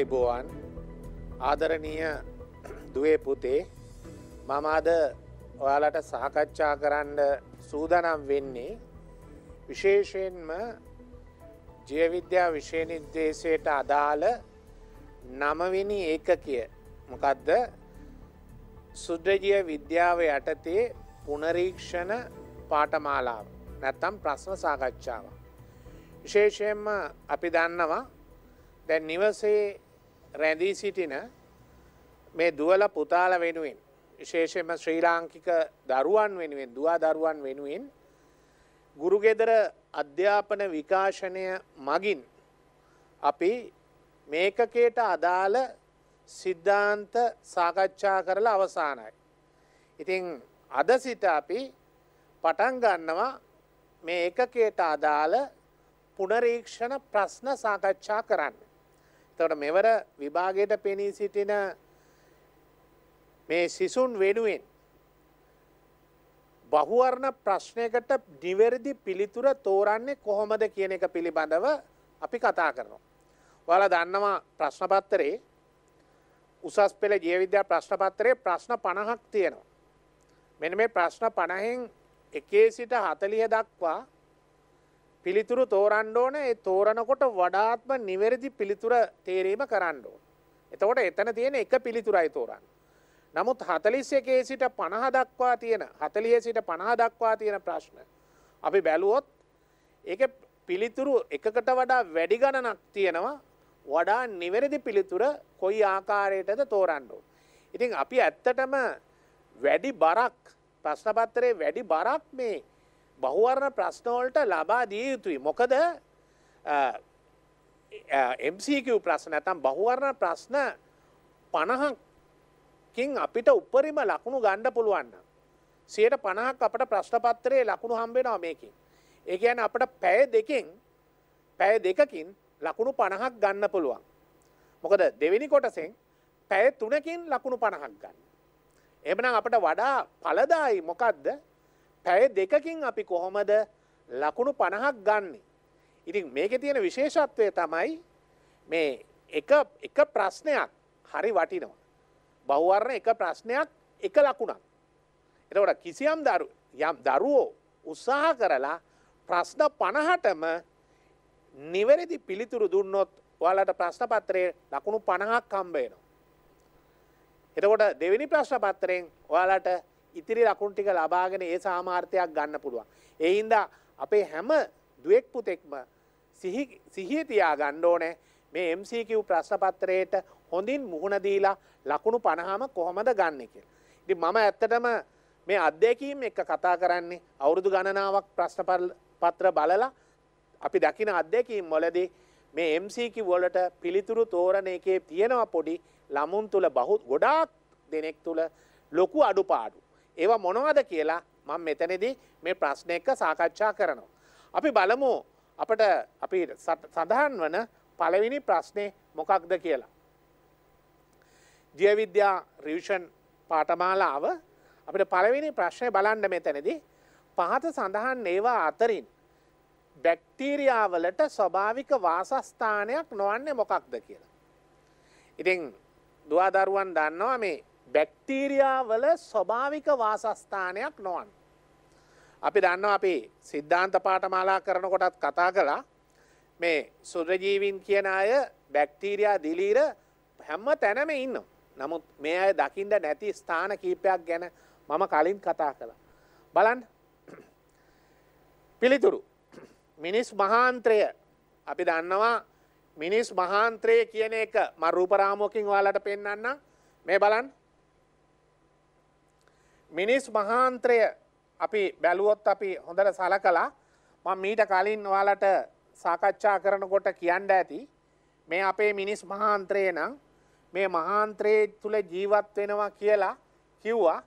අයිබෝවන් ආදරණීය දුවේ පුතේ මම අද ඔයාලට සහකච්ඡා කරන්න සූදනම් වෙන්නේ විශේෂයෙන්ම ජයවිද්‍යා විශේනිදේශයට අදාළ නමවෙනි ඒකකය මොකදද සුද්‍රජිය විද්‍යාව යටතේ පුනරීක්ෂණ පාටමාලාව නැත්තම් ප්‍රශ්න සාකච්ඡාව. විශේෂයෙන්ම අපි දන්නවා දැන් නිවසේ රැඳී සිටින මේ දුවල පුතාල වෙනුවෙන් විශේෂයෙන්ම ශ්‍රී ලාංකික දරුවන් වෙනුවෙන් දුවා දරුවන් වෙනුවෙන් ගුරුගෙදර අධ්‍යාපන විකාශනය මගින් අපි මේකකයට අදාළ සිද්ධාන්ත සාකච්ඡා කරලා අවසානයි. ඉතින් අද සිට අපි පටන් ගන්නවා මේ එකකයට අදාළ පුනරීක්ෂණ ප්‍රශ්න සාකච්ඡා කරන්න. එතකොට මෙවර විභාගයට පෙනී සිටින මේ සිසුන් වෙනුවෙන් බහුවර්ණ ප්‍රශ්නයකට නිවැරදි පිළිතුර තෝරන්නේ කොහොමද කියන එක පිළිබඳව අපි කතා කරනවා. ඔයාලා දන්නවා ප්‍රශ්න පත්‍රයේ උසස් පෙළ ජීවවිද්‍යා ප්‍රශ්න පත්‍රයේ ප්‍රශ්න 50ක් තියෙනවා. මෙන්න මේ ප්‍රශ්න 50න් 1 සිට 40 දක්වා පිළිතුරු තෝරන්න ඕනේ ඒ තෝරනකොට වඩාත්ම නිවැරදි පිළිතුර තේරීම කරන්න ඕන. එතකොට එතන තියෙන එක පිළිතුරයි තෝරන්න. නමුත් 41 සිට 50 දක්වා තියෙන 40 සිට 50 දක්වා තියෙන ප්‍රශ්න අපි බැලුවොත් ඒක පිළිතුරු එකකට වඩා වැඩි ගණනක් තියෙනවා වඩා නිවැරදි පිළිතුර කොයි ආකාරයටද තෝරන්න ඕන. ඉතින් අපි ඇත්තටම වැඩි බරක් ප්‍රශ්න පත්‍රයේ වැඩි බරක් මේ බහුවර්ණ ප්‍රශ්නවලට ලබා දිය යුතුයි. මොකද MCQ ප්‍රශ්න නැත්නම් බහුවර්ණ ප්‍රශ්න 50කින් අපිට උපරිම ලකුණු ගන්න පුළුවන්. 50ක් අපට ප්‍රශ්න පත්‍රයේ ලකුණු හම්බ වෙනවා මේකෙන්. ඒ කියන්නේ අපිට පැය දෙකෙන් පැය දෙකකින් ලකුණු 50ක් ගන්න පුළුවන්. මොකද දෙවෙනි කොටසෙන් පැය 3කින් ලකුණු 50ක් ගන්න. එහෙමනම් අපිට වඩා ඵලදායි මොකද්ද? පැය දෙකකින් අපි කොහොමද ලකුණු පණහක් ගන්නේ. ඉතින් මේක තියෙන විශේෂත්වය තමයි මේ එක ප්‍රශ්නයක් හරි වටිනවා. බෞවරණ එක ප්‍රශ්නයක් එක ලකුණක්. එතකොට කිසියම් දරු යම් දරුවෝ උත්සාහ කරලා ප්‍රශ්න පණහටම නිවැරදි පිළිතුරු දුන්නොත් ඔයාලට ප්‍රශ්න පත්‍රයේ ලකුණු පණහක් හම්බ වෙනවා. එතකොට දෙවෙනි ප්‍රශ්න පත්‍රයෙන් ඔයාලට ඉතිරි ලකුණු ටික ලබාගෙන ඒ සාමාර්ථයක් ගන්න පුළුවන්. ඒ හින්දා අපේ හැම දුවෙක් පුතෙක්ම සිහිය තියා ගන්න ඕනේ මේ MCQ ප්‍රශ්න පත්‍රයේට හොඳින් මුහුණ දීලා ලකුණු 50ම කොහොමද ගන්න කියලා. ඉතින් මම ඇත්තටම මේ අත්දැකීම් එක්ක කතා කරන්නේ අවුරුදු ගණනාවක් ප්‍රශ්න පත්‍ර බලලා අපි දකින අත්දැකීම් වලදී මේ MCQ වලට පිළිතුරු තෝරන එකේ තියෙනවා පොඩි ළමුන් තුල බහුත් ගොඩාක් දෙනෙක් තුල ලොකු අඩුපාඩු. ඒවා මොනවද කියලා මම මෙතනදී මේ ප්‍රශ්න එක සාකච්ඡා කරනවා. අපි බලමු අපට අපි සඳහන් වන පළවෙනි ප්‍රශ්නේ මොකක්ද කියලා. ජීවවිද්‍යා රිවිෂන් පාඨමාලාව අපිට පළවෙනි ප්‍රශ්නය බලන්න මෙතනදී පහත සඳහන් ඒවා අතරින් බැක්ටීරියාවලට ස්වභාවික වාසස්ථානයක් නොවන්නේ මොකක්ද කියලා. ඉතින් දුවදරුවන් දන්නවා මේ බැක්ටීරියාවල ස්වභාවික වාසස්ථානයක් නොවන්. අපි දන්න අපි සිද්ධාන්ත පාටමාලා කරනකොටත් කතා කළා මේ සුද්‍රජීවින් කියන අය බැක්ටීරයා දිලීර හැම්ම තැනම ඉන්න. නමුත් මේ අය දකිින්ට නැති ස්ථාන කීපයක් ගැන මම කලින් කතා කළ. බලන් පිළිතුරු මිනිස් මහාන්ත්‍රය අපි දන්නවා මිනිස් මහාන්ත්‍රය කියන එක මරූපරාමෝකින් වාලට පෙන්න්න මේ බලන් මිනිස් මහාන්ත්‍රය අපි බැලුවොත් අපි හොඳට සලකලා මම මීට කලින් ඔයාලට සාකච්ඡා කරනකොට කියන්න ඇති මේ අපේ මිනිස් මහාන්ත්‍රය නම් මේ මහාන්ත්‍රයේ තුල ජීවත් වෙනවා කියලා කිව්වා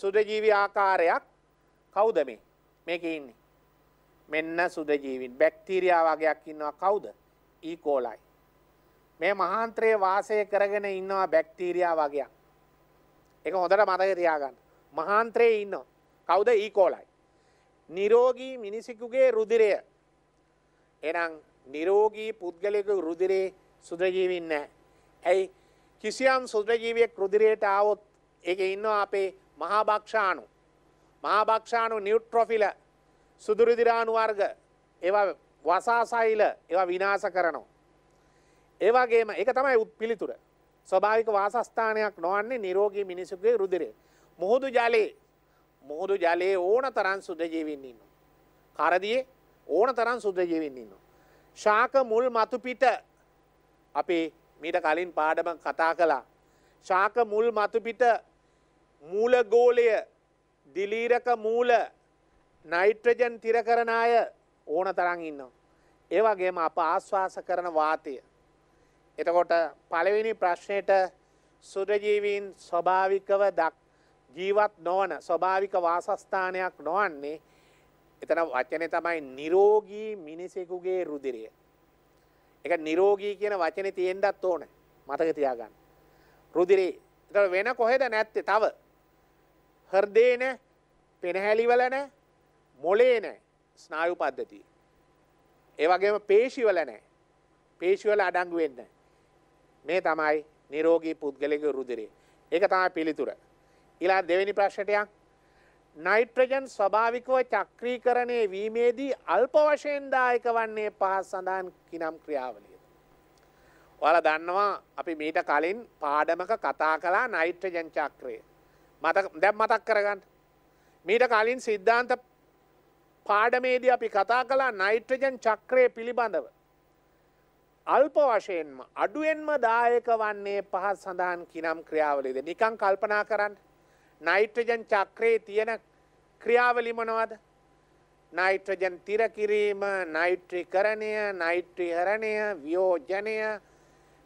සුදජීවි ආකාරයක් කවුද මේ මේක ඉන්නේ මෙන්න සුදජීවින් බැක්ටීරියා වගේක් ඉන්නවා කවුද ඊකෝලයි e. මේ මහාන්ත්‍රයේ වාසය කරගෙන ඉන්නවා බැක්ටීරියා වගේක් ඒක හොඳට මතක තියාගන්න මහාන්ත්‍රයේ ඉන්නවා. කවුද ඊකෝලයි. E. නිරෝගී මිනිසෙකුගේ රුධිරය. එහෙනම් නිරෝගී පුද්ගලයෙකු රුධිරේ සුද්‍රජීවීන් නැහැ. ඇයි කිසියම් සුද්‍රජීවියෙක් රුධිරයට ආවොත් ඒකේ ඉන්නවා අපේ මහා බක්ෂාණු. මහා බක්ෂාණු නියුට්‍රොෆිල සුදු රුධිරාණු වර්ග ඒවා වසාසෛල ඒවා විනාශ කරනවා. ඒ වගේම ඒක තමයි පිළිතුර. ස්වභාවික වාසස්ථානයක් නොවන්නේ නිරෝගී මිනිසෙකුගේ රුධිරේ. මුහුදු ජලයේ මුහුදු ජලයේ ඕන තරන් සුද්‍රජීවින් ඉන්න. කරදියේ ඕන තරන් සුද්‍රජීවින් ඉන්න. ශාක මුල් මතුපිට අපි මීට කලින් පාඩම කතා කළා. ශාක මුල් මතුපිට මූලගෝලය දිලීරක මූල නයිට්‍රජන් තිරකරණ අය ඕන තරන් ඉන්නවා. ඒ වගේම අප ආශ්වාස කරන වාතය. එතකොට පළවෙනි ප්‍රශ්නයට සුරජීවීන් ස්වභාවිකව දක් ජීවත් නොවන ස්වභාවික වාසස්ථානයක් නොවන්නේ එතන වචනේ තමයි නිරෝගී මිනිසෙකුගේ රුධිරය. ඒක නිරෝගී කියන වචනේ තියෙන්නත් ඕන. මතක තියාගන්න. රුධිරේ. ඒතර වෙන කොහෙද නැත්තේ තව? හෘදේ නැ, පෙනහැලිවල නැ, මොළේ නැ, ස්නායු පද්ධතිය. ඒ වගේම පේශිවල නැ. පේශිවල අඩංගු වෙන්නේ මේ තමයි නිරෝගී පුද්ගලගේ රුධිරය. ඒක තමයි පිළිතුර. ඉලා දෙවැනි ප්‍රශ්ටයක් නයිට්‍රජන් ස්වභාවිකව චක්‍රීකරණය වීමේදී අල්ප වශයෙන්දායක වන්නේ පහස් සඳහන් කිනම් ක්‍රියාවලිය. ඔල දන්නවා අපි මීට කලින් පාඩමක කතා කලා නයිට්‍රජන් චක්‍රය දැම් මතක් කරගන්න. මීට කලින් සිද්ධාන්ත පාඩමේදී අපි කතා කලා නයිට්‍රජන් චක්‍රය පිළිබඳව. අල්ප වශයෙන්ම අඩුවෙන්ම දායක වන්නේ පහත් සඳහන් කිනම් ක්‍රියාවලිද නිකං කල්පනා කරන්න නයිට්‍රජන් චක්‍රයේ තියෙන ක්‍රියාවලි මොනවද? නයිට්‍රජන් තිර කිරීම, නයිට්‍රීකරණය, නයිට්‍රීහරණය, වියෝජනය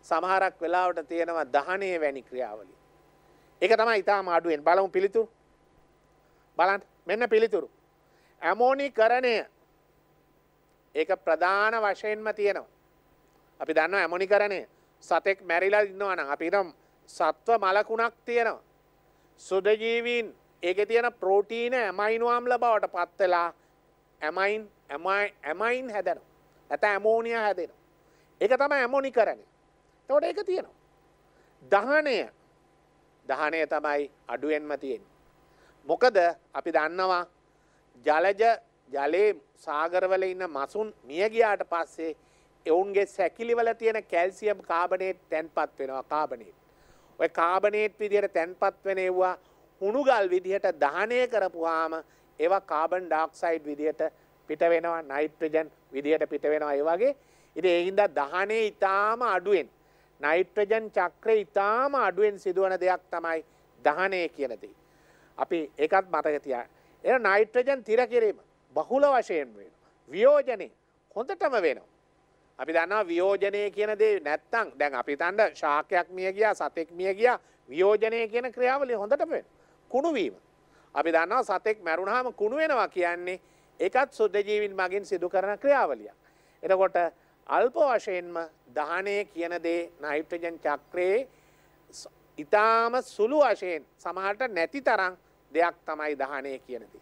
සමහරක් වෙලාවට තියෙනවා දහණය වැනි ක්‍රියාවලි. ඒක තමයි ඊටාම අඩුවෙන්. බලමු පිළිතුරු. බලන්න මෙන්න පිළිතුරු. ඇමෝනිකරණය ඒක ප්‍රධාන වශයෙන්ම තියෙනවා. අපි දන්නවා ඇමෝනිකරණය සතෙක් මැරිලා ඉන්නවා නම් අපි හිතමු සත්ව මලකුණක් තියෙනවා. සුදජීවීන් ඒක තියෙන ප්‍රෝටීන ඇමයිනුවම්ල බවට පත්වෙලා ඇමයින් ඇමයින් හැදෙන. ඇත ඇමෝනිය හැදෙන. එක තම ඇමෝනි කරන. තවට එක තියෙනවා. දහනය දහනය තමයි අඩුවෙන්ම තියෙන්. මොකද අපි දන්නවා ජලජ ජලයේ සාගරවල ඉන්න මසුන් මියගියාට පස්සේ එවුන්ගේ සැකිලිවල තියෙන කැල්සියම් කාබනේට් තැන්පත් වෙනවා කාබනේට්. ඔය කාබනේට් විදිහට තැන්පත් වෙන ඒවා හුණුගල් විදිහට දහනය කරපුවාම ඒවා කාබන් ඩොක්සයිඩ් විදිහට පිට වෙනවා නයිට්‍රජන් විදිහට පිට වෙනවා ඒ වගේ. ඉතින් ඒ හින්දා දහනේ ඊටාම අඩුවෙන් නයිට්‍රජන් චක්‍රය ඊටාම අඩුවෙන් සිදුවන දෙයක් තමයි දහනය කියන දේ. අපි ඒකත් මතක තියාගන්න. එහෙනම් නයිට්‍රජන් තිර කිරීම බහුල වශයෙන් වෙනවා. වියෝජනේ හොඳටම වෙනවා. අපි දන්නවා වියෝජනය කියන දේ නැත්තං දැන් අපි තන්ට ශාකයක් මිය ගියා සතෙක් මිය ගියා වියෝජනය කියන ක්‍රියාවලිය හොඳට පෙන් කුණුවීම. අපි දන්නවා සතෙක් මැරුණාම කුණු වෙනවා කියන්නේ එකත් සුද්ධජීවින් මගින් සිදු කරන ක්‍රියාවලියක්. එතකොට අල්ප වශයෙන්ම දහනය කියන දේ නයිට්‍රජන් චක්‍රයේ ඉතාම සුළු වශයෙන් සමහට නැති තරම් දෙයක් තමයි දහනය කියනදී.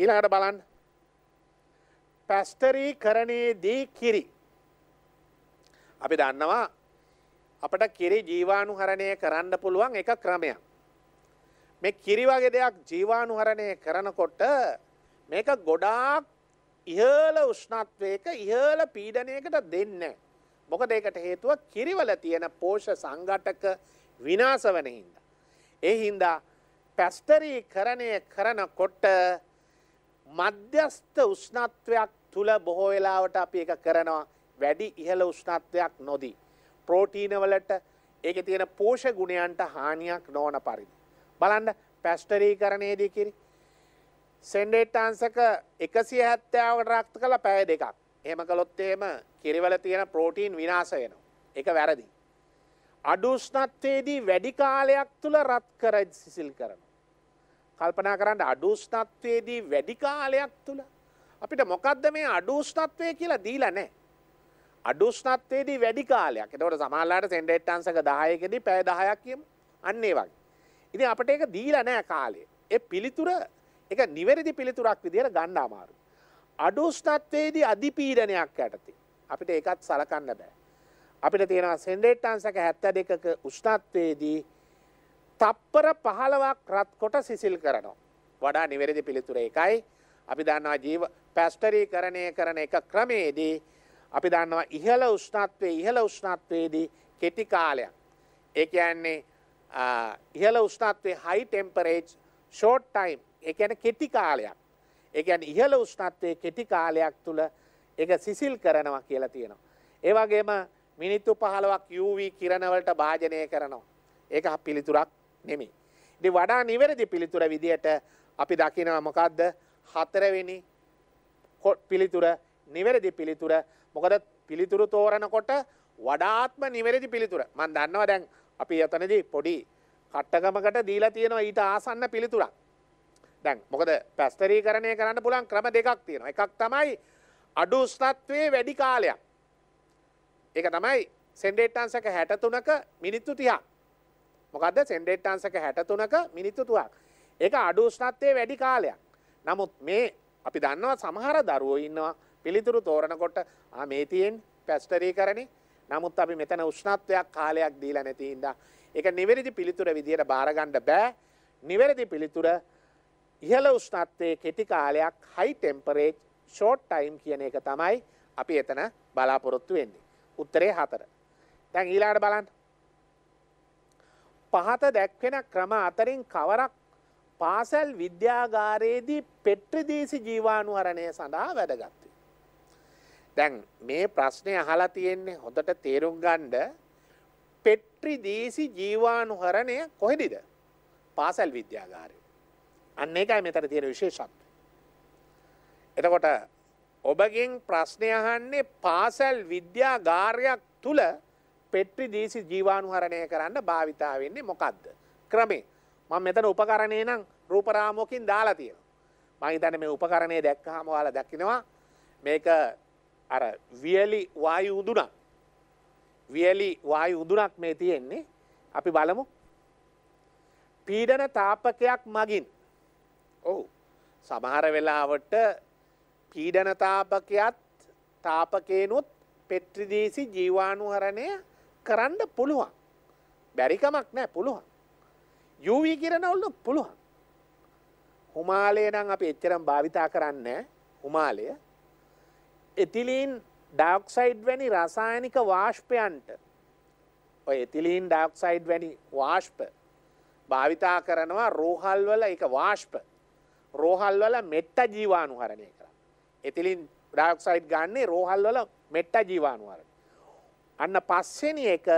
ඊළඟට බලන්න පැස්ටරී කරණයේදී කිරි අපි දන්නවා අපට කිරි ජීවානුහරණය කරන්න පුළුවන් එක ක්‍රමයක්. මේ කිරි වගේ දෙයක් ජීවානුහරණය කරනකොට මේක ගොඩාක් ඉහළ උෂ්ණත්වයක ඉහළ පීඩනයකට දෙන්න. මොකද ඒකට හේතුව කිරිවල තියෙන පෝෂ සංඝටක විනාශ වෙන හින්දා. ඒ හින්දා පැස්ටරීකරණය කරනකොට මධ්‍යස්ථ උෂ්ණත්වයක් තුල බොහෝ වෙලාවට අපි ඒක කරනවා. වැඩි ඉහළ උෂ්ණත්වයක් නොදී. ප්‍රෝටීනවලට ඒක තියෙන පෝෂ ගුණයන්ට හානියක් නොවන පරිදි. බලන්න පැස්ටරීකරණයේදී කිරි. සෙන්ඩේට්ටාන්සක එකසිය හැත්තාවට රක්ත කළ පැය දෙකක්. එහෙම කළොත් එහෙම කිරිවල තියෙන ප්‍රෝටීන් විනාශ වෙනවා. ඒක වැරදි. අඩුෂ්ණත්වයේදී වැඩි කාලයක් තුළ රත් කර සිසිල් කරන. කල්පනා කරන්න අඩුෂ්ණත්වයේදී වැඩි කාලයක් තුළ අපිට මොකක්ද මේ අඩුෂ්ණත්වය කියලා දීලා නෑ. අඩුෂ්නත්වයේදී වැඩි කාලයක්. එතකොට සමහරලාට සෙන්ඩෙට්ටන්සක 10කදී පැය 10ක් කියමු. අන්න ඒ වගේ. ඉතින් අපිට ඒක දීලා නැහැ කාලේ. ඒ පිළිතුර ඒක නිවැරදි පිළිතුරක් විදිහට ගන්න අමාරුයි. අඩුෂ්නත්වයේදී අධිපීඩනයක් යටතේ අපිට ඒකත් සලකන්න බෑ. අපිට තියෙනවා සෙන්ඩෙට්ටන්සක 72ක උෂ්ණත්වයේදී තප්පර 15ක් රත් කොට සිසිල් කරනවා. වඩා නිවැරදි පිළිතුර එකයි. අපි දන්නවා ජීව පැස්ටරීකරණය කරන එක ක්‍රමේදී අපි දන්නවා ඉහළ උෂ්ණත්වයේ ඉහළ උෂ්ණත්වයේදී කෙටි කාලයක්. ඒ කියන්නේ ඉහළ උෂ්ණත්වයේ high temperature short time ඒ කියන්නේ කෙටි කාලයක්. ඒ කියන්නේ ඉහළ උෂ්ණත්වයේ කෙටි කාලයක් තුල ඒක සිසිල් කරනවා කියලා තියෙනවා. ඒ වගේම මිනිත්තු 15ක් UV කිරණ වලට භාජනය කරනවා. ඒක පිළිතුරක් නෙමෙයි. ඉතින් වඩා නිවැරදි පිළිතුර විදියට අපි දකිනවා මොකද්ද? හතරවෙනි පිළිතුර නිවැරදි පිළිතුර මොකද පිළිතුරු තෝරනකොට වඩාත්ම නිවැරදි පිළිතුර මන් දන්නවා දැන් අපි එතනදී පොඩි කට්ටකමකට දීලා තියෙනවා ඊට ආසන්න පිළිතුරක් දැන් මොකද පැස්තරීකරණය කරන්න පුළුවන් ක්‍රම දෙකක් තියෙනවා එකක් තමයි අඩු උෂ්ණත්වයේ වැඩි කාලයක් ඒක තමයි සෙන්ඩේට්ටන්සක හැටතුනක මිනිත්තු තියක් මොකද සෙන්ඩේට්ටන්සක හැටතුනක මිනිත්තු තුවක් ඒක අඩු උෂ්ණත්වයේ වැඩි කාලයක් නමුත් මේ අපි දන්නවා සමහර දරුවෝ ඉන්නවා පිළිතුරු තෝරනකොට මේතියෙන් පැස්ටරී කරන නමුත් අපි මෙතන උෂ්ණත්වයක් කාලයක් දීලා නැතින්ද. එක නිවැරදි පිළිතුර විදියට භාරගණ්ඩ බෑ නිවැරදි පිළිතුර ඉහල උෂ්ණත්වය කෙටි කාලයක් හයි ටෙම්පරේජ් ෂෝට් ටයිම් කියන එක තමයි අපි එතන බලාපොරොත්තු වෙන්නේ. උත්තරේ හතර. තැන් ඊලාට බලන්න. පහත දැක්වෙන ක්‍රම අතරින් කවරක් පාසැල් විද්‍යාගාරයේදී පෙට්‍රදේසි ජීවානුවරණය සඳහා වැඩගත්ත. දැන් මේ ප්‍රශ්නය අහලා තියෙන්නේ හොඳට තේරුම් ගන්ඩ පෙට්‍රි දේසි ජීවානුහරණය කොහෙදිද පාසැල් විද්‍යාගාරය. අන්න එකයි මෙතර තියෙන විශේෂත්ව. එතකොට ඔබගෙන් ප්‍රශ්නය අහන්නේ පාසැල් විද්‍යාගාරයක් තුළ පෙට්‍රි දේසි ජීවානුහරණය කරන්න භාවිතා වෙන්නේ මොකක්ද. ක්‍රමේ මං මෙතන උපකරණය නම් රූපරාමෝකින් දාලා තියෙන. මහිතන මේ උපකරණය දැක්කහම වාල දකිනවා මේක අර වියලි වායු උදුනක් වියලි වායු උදුනක් මේ තියෙන්නේ අපි බලමු පීඩන තාපකයක් මගින් ඔහු සමහර වෙලාවට පීඩන තාපකයත් තාපකේනුත් පෙට්‍රිදීසි ජීවාණුහරණය කරන්න පුළුවන් බැරිකමක් නෑ පුළුවන් යුව කිරණවල්ල පුළුවන් හුමාලය නම් අපි එච්චරම් භාවිතා කරන්න හුමාලය එතිලීන් ඩයක්සයිඩ් වැනි රසායනික වාශ්පයන්ට ඔය එතිලීන් ඩයක්සයිඩ් වැනි වාශ්ප භාවිතා කරනවා රෝහල්වල එක වාශ්ප රෝහල්වල මෙට්ට ජීවානු හරණය කර. එතිලින් ඩයක්සයිඩ් ගන්නේ රෝහල්වල මෙට්ට ජීවානුවරණ. අන්න පස්සෙන එක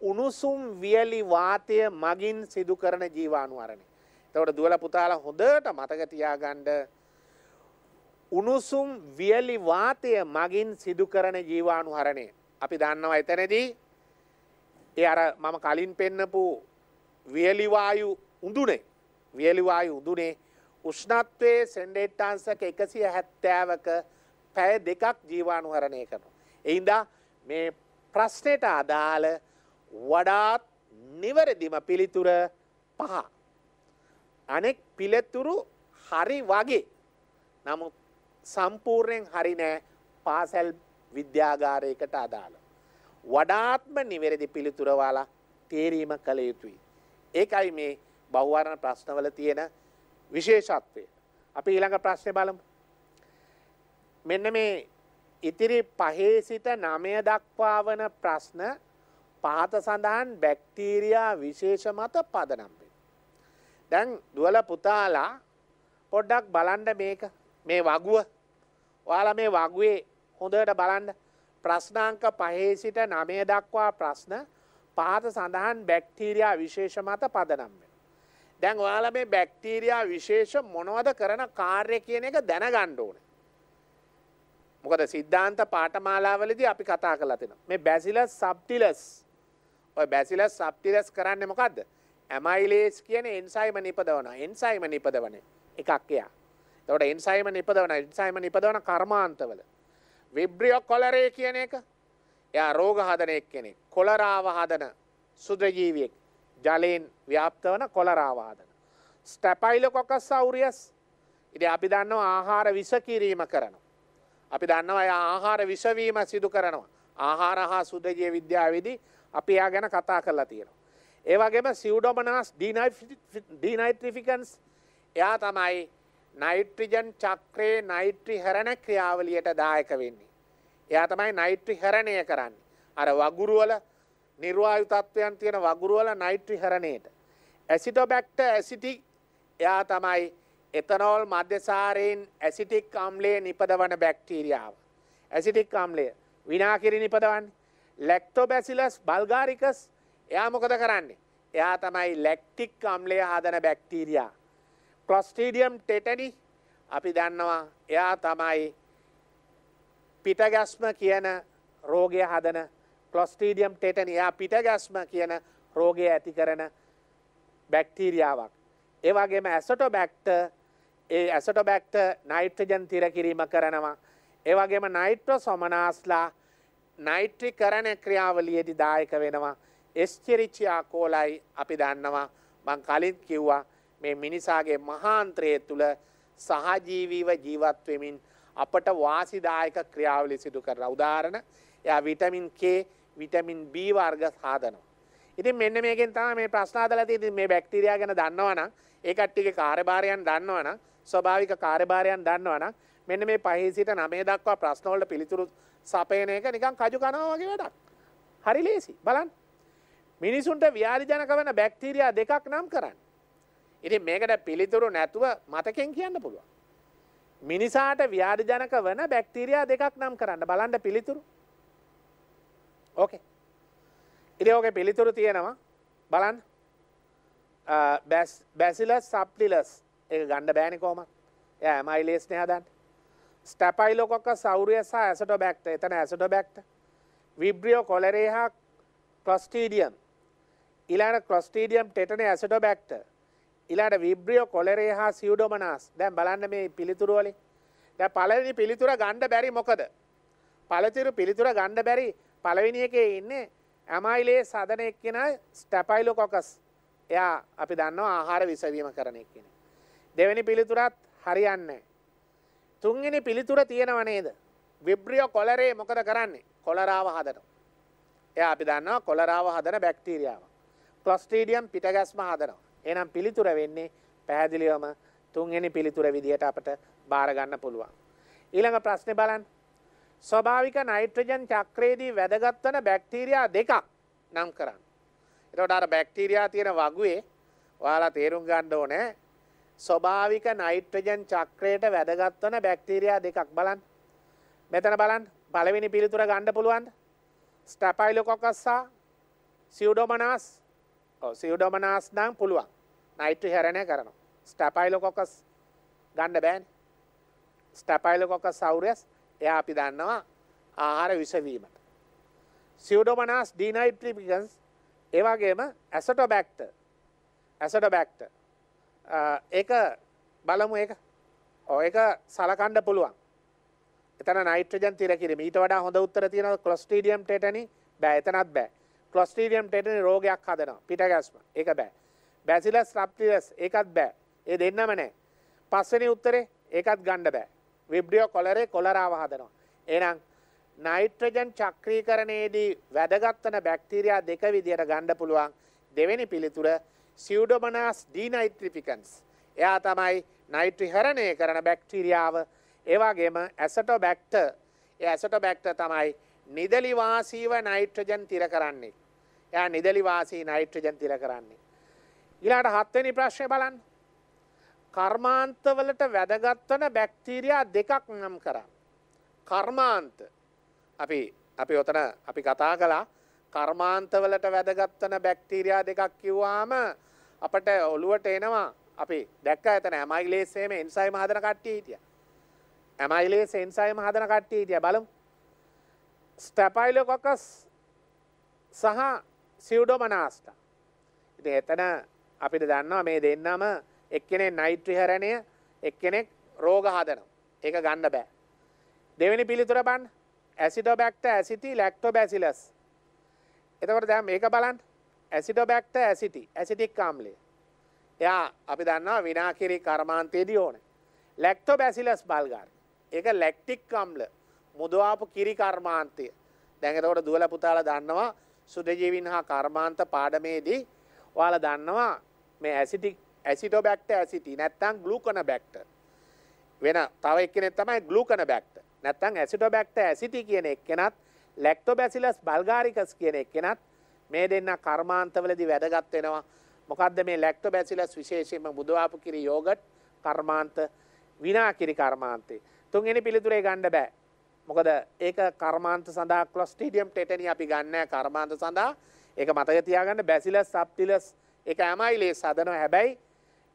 උණුසුම් වියලි වාතය මගින් සිදු කරන ජීවානුවරණේ. තවට දුවල පුතාලා හොඳට මතකතියා ගණ්ඩ උණුසුම් වියලි වාතය මගින් සිදු කරන ජීවාණුහරණය. අපි දන්නවා එතනදී ඒ අර මම කලින් පෙන්නපු වියලිවායු උඳුනේ වියලිවායු උඳුනේ උෂ්ණත්වයේ සෙන්ඩේට්ටාන්සක එකසිය හැත්තෑවක පැය දෙකක් ජීවාණුහරණය කරනු. එයින්දා මේ ප්‍රශ්නයට අදාළ වඩාත් නිවරදිම පිළිතුර පහ. අනෙක් පිළිතුරු හරි වගේ නමුත් සම්පූර්ණයෙන් හරි නෑ පාසැල් විද්‍යාගාරයකට අදාළ. වඩාත්ම නිවැරදි පිළිතුර ඔයාලා තේරීම කළ යුතුයි. ඒකයි මේ බහුවර්ණ ප්‍රශ්නවල තියෙන විශේෂත්වය. අපි ඊළඟ ප්‍රශ්නේ බලමු. මෙන්න මේ ඉතිරි පහේ සිට 9 දක්වා වන ප්‍රශ්න පහත සඳහන් බැක්ටීරියා විශේෂ මත පදනම් වේ. දැන් දුවල පුතාලා පොඩ්ඩක් බලන්න මේක මේ වගුව ඔයාල මේ වගුවේ හොඳට බලන්න ප්‍රශ්නාංක පහේ සිට නමය දක්වා ප්‍රශ්න පහත සඳහන් බැක්ටීරයා විශේෂ මත පදනම් වෙන. දැන් ඔයාල මේ බැක්ටීරයා විශේෂ මොනවද කරන කාර්ය කියන එක දැනගණ්ඩ ඕන. මොකද සිද්ධාන්ත පාටමාලාවලදී අපි කතා කලා තින. මේ බැසිලස් සබ්ටිලස් ඔය බැසිලස් සබ්ටිලස් කරන්න මොකක්ද ඇමයිලේස් කියන එන්සයිම නිපදවන එන්සයිම නිපදවන එකක් එයා. තොට එන්සයිම නිපදවන එන්සයිම නිපදවන කර්මාන්තවල. විබ්‍රියෝ කොලරේ කියන එක එයා රෝග හදනයක් කෙනෙ කොලරාව හදන සුද්‍රජීවියෙක් ජලයෙන් ව්‍යාප්ත වන කොලරාවාදන. ස්ටැපයිල කොකස් සෞරියස් ඉඩ අපි දන්නව ආහාර විස කිරීම කරනවා. අපි දන්නව අය ආහාර විසවීම සිදු කරනවා. ආහාර හා සුද්‍රජය විද්‍යාවේදී අපි යා ගැන කතා කරලා තියෙනවා. ඒවගේම සිව්ඩොමනස් ඩීනයිට්‍රිෆිකන්ස් එයා තමයි නයිට්‍රජන් චක්‍රයේ නයිට්‍රිහරණ ක්‍රියාවලියට දායක වෙන්නේ. එයා තමයි නයිට්‍රිහරණය කරන්නේ. අර වගුරුවල නිර්වායු තත්ත්වයන් තියෙන වගුරුවල නයිට්‍රිහරණයට. ඇසිටෝබැක්ට ඇසිටි එයා තමයි එතනෝල් මධ්‍යසාරයෙන් ඇසිටික් අම්ලේ නිපදවන බැක්ටීරියාව. ඇසිටික් අම්ලය විනාකිරි නිපදවන්න. ලෙක්ටෝබැසිලස් බල්ගාරිකස් එයා මොකද කරන්නේ. එයා තමයි ලෙක්ටික් අම්ලය හදන බැක්ටීරයා. ක්ලොස්ටීඩියම් ටෙටනි අපි දන්නවා එයා තමයි පිටගැස්ම කියන රෝගය හදන ක්ලොස්ටීඩියම් ටෙටන එයා පිටගැස්ම කියන රෝගය ඇති කරන බැක්ටීරියාවක්. ඒවාගේම ඇසටෝ බැක්ට ඒ ඇසට බැක්ට නයිට්‍රජන් තිර කිරීම කරනවා. ඒවගේම නයිට්‍ර සොමනාස්ලා නයිට්‍රි කරන ක්‍රියාවලියදි දායක වෙනවා. එස්චිරිච්චි ආකෝලයි අපි දන්නවා මං කලින් කිව්වා මේ මිනිසාගේ මහාන්ත්‍රය තුළ සහජීවීව ජීවත්වමින් අපට වාසිදායක ක්‍රියාවලි සිදු කර උදාරණ එය විටමින් කේ විටමින් බී වර්ග සාධනවා. ඉතින් මෙන්න මේකෙන් තම මේ ප්‍රශ්නාදලති ඉති මේ බැක්ටීරයා ගැන දන්නවන ඒකට්ටික කාරභාරයන් දන්නවන ස්වභාවික කාරභාරයන් දන්නවන මෙන්න මේ පහහිසිට නමේ දක්වා ප්‍රශ්නෝලට පිළිතුරු සපයන එක නිකන් කජු කනාවගේ වැඩක්. හරි ලේසි බලන් මිනිසුන්ට ව්‍යාරිජනක වන බැක්ටීරයා දෙකක් නම් කරන්න ඉතින් මේකට පිළිතුරු නැතුව මතකෙන් කියන්න පුළුවන්. මිනිසාට ව්‍යාධජනක වන බැක්ටීරියා දෙකක් නම් කරන්න බලන්න පිළිතුරු. ඕකේ. ඉතින් ඕකේ පිළිතුරු තියෙනවා බලන්න. බැසිලස් සප්ලිලස් ඒක ගන්න බෑනේ කොහමද? එයා ඇමයිලේස් නේ හදන්නේ. ස්ටැපයිලොකොක්කස් සෞර්ය සහ ඇසටොබැක්ට. එතන ඇසටොබැක්ට. විබ්‍රියෝ කොලරේ හා ක්ලොස්ටීඩියම්. ඊළඟ ක්ලොස්ටීඩියම් ටෙටනේ ඇසටොබැක්ටර්. ඉලාට විබ්‍රියෝ කොලරේ හා සියුඩොමනස් දැන් බලන්න මේ පිළිතුරුවලින් දැන් පළවෙනි පිළිතුර ගන්න බැරි මොකද? පළතිරු පිළිතුර ගන්න බැරි පළවෙනි එකේ ඉන්නේ ඇමයිලේ සදන එක්කෙනා ස්ටැපයිලොකොකස්. එයා අපි දන්නවා ආහාර විසවීම කරන එක්කෙනා. දෙවෙනි පිළිතුරත් හරියන්නේ තුන්වෙනි පිළිතුර තියෙනව නේද? විබ්‍රියෝ කොලරේ මොකද කරන්නේ? කොලරාව හදනවා. එයා අපි දන්නවා කොලරාව හදන බැක්ටීරියාව. ක්ලොස්ට්‍රීඩියම් පිටගැස්ම හදනවා. එහෙනම් පිළිතුර වෙන්නේ පැහැදිලිවම තුන්වෙනි පිළිතුර විදියට අපට බාර ගන්න පුළුවන්. ඊළඟ ප්‍රශ්නේ බලන්න. ස්වභාවික නයිට්‍රජන් චක්‍රයේදී වැදගත් වන බැක්ටීරියා දෙකක් නම් කරන්න. එතකොට අර බැක්ටීරියා තියෙන වගුවේ ඔයාලා තේරුම් ගන්න ඕනේ ස්වභාවික නයිට්‍රජන් චක්‍රයට වැදගත් වන බැක්ටීරියා දෙකක් බලන්න. මෙතන බලන්න පළවෙනි පිළිතුර ගන්න පුළුවන්ද? ස්ටැපයිලොකොකස් සහ සියුඩොමනාස් ඔව් සියුඩොමනාස් නම් පුළුවන්. නයිට්‍ර හැරණය කරනවා ස්ටපයිලොකොකස් ගණ්ඩ බෑන් ස්ටපයිලොකොක සෞරස් එයා අපි දන්නවා ආහාර විසවීමට සිවඩෝමනස් ඩීනයිට්‍රිපිගන්ස් ඒවාගේම ඇසට බැක්ට ඇසට බැක්ට ඒක බලමු ඒක ඕක සලකණ්ඩ පුළුවන් එතන නයිට්‍රජන් තිරකිරීම ඊට වඩා හොඳ උත්තර තියෙන කොස්ටීඩියම් ටෙටනි බෑ එතනත් බෑ කොස්ටීඩියම් ටෙටනි රෝගයක් හදනවා පිටගැස්ම ඒක බෑ බැසිලස් රප්ටිලස් ඒකත් බෑ ඒ දෙන්නම නෑ පස්සනි උත්තරේ ඒකත් ගණ්ඩ බෑ විබ්ඩියෝ කොලරේ කොලරාව හදනවා එනම් නයිට්‍රජන් චක්‍රීකරණයේදී වැදගත්වන බැක්ටීරයා දෙක විදියට ගණ්ඩ පුළුවන් දෙවෙනි පිළිතුර සිවඩොමනස් ඩීනයිට්‍රිපිකන්ස් එයා තමයි නයිට්‍රිහරණය කරන බැක්ටීරියාව ඒවාගේම ඇසටෝ බැක්ට ඇසටෝ බැක්ට තමයි නිදලිවාසීව නයිට්‍රජන් තිර කරන්නේ එයා නිදලිවාසී නයිට්‍රජන් තිර කරන්නේ ඉලාට හත්වනි ප්‍රශ්ය බලන් කර්මාන්තවලට වැදගත්වන බැක්ටීරයා දෙකක් නම් කරන්න. කර්මාන්ත අපි අපි ඔතන අපි කතා කලා කර්මාන්තවලට වැදගත්වන බැක්ටීරයා දෙකක් කිව්වාම අපට ඔළුවට එනවා අපි දැක්ක ඇතන ඇමයිලේසේම එන්සයි මහදන කට්ටිය හිටිය. ඇමයිලේ සෙන්සයි මහදන කට්ටිය හිටිය බලම් ස්ටැපයිලොකොකස් සහ සිව්ඩෝමනාස්ට ඉති එතන අපිට දන්නවා මේ දෙන්නම එක්කෙනෙක් නයිට්‍රිහරණය එක්කෙනෙක් රෝග හදනවා. ඒක ගන්න බෑ. දෙවෙනි පිළිතුර බලන්න. ඇසිඩෝබැක්ටර් ඇසිටි ලැක්ටෝබැසිලස්. එතකොට දැන් මේක බලන්න. ඇසිඩෝබැක්ටර් ඇසිටි ඇසිටික් ආම්ලය. එයා අපි දන්නවා විනාකිරි කර්මාන්තයේදී ඕනේ. ලැක්ටෝබැසිලස් බල්ගාර්. ඒක ලැක්ටික් ආම්ල මුදවාපු කිරි කර්මාන්තය. දැන් එතකොට දුවලා පුතාලා දන්නවා සුදජීවීන් හා කර්මාන්ත පාඩමේදී ඔයාලා දන්නවා මේ ඇසිටි ඇසිටෝබැක්ට ඇසිටි නැත්තං ගලුකන බැක්ට වෙන තව එක්කෙනෙ තමයි ගලුකන බැක්ට නැත්තං ඇසිටෝබැක්ට ඇසිටි කියන එක්කෙනත් ලැක්ටෝබැසිලස් බල්ගාරිකස් කියන එක්කෙනත් මේ දෙන්න කර්මාන්තවලදි වැදගත් වෙනවා මොකද්ද මේ ලැක්ටෝබැසිලස් විශේෂයෙන්ම බුදවාපු කිරි යෝගට් කර්මාන්ත විනා කිරි කර්මාන්තේ තුන්වෙනි පිළිතුරේ ගන්න බෑ මොකද ඒක කර්මාන්ත සඳහා ක්ලොස්ටිඩියම් ටෙටනි අපි ගන්න කර්මාන්ත සඳහා ඒක මතක තියාගන්න බැසිලස් සබ්ටිලස් එක ඇමයිලේ සදනව හැබැයි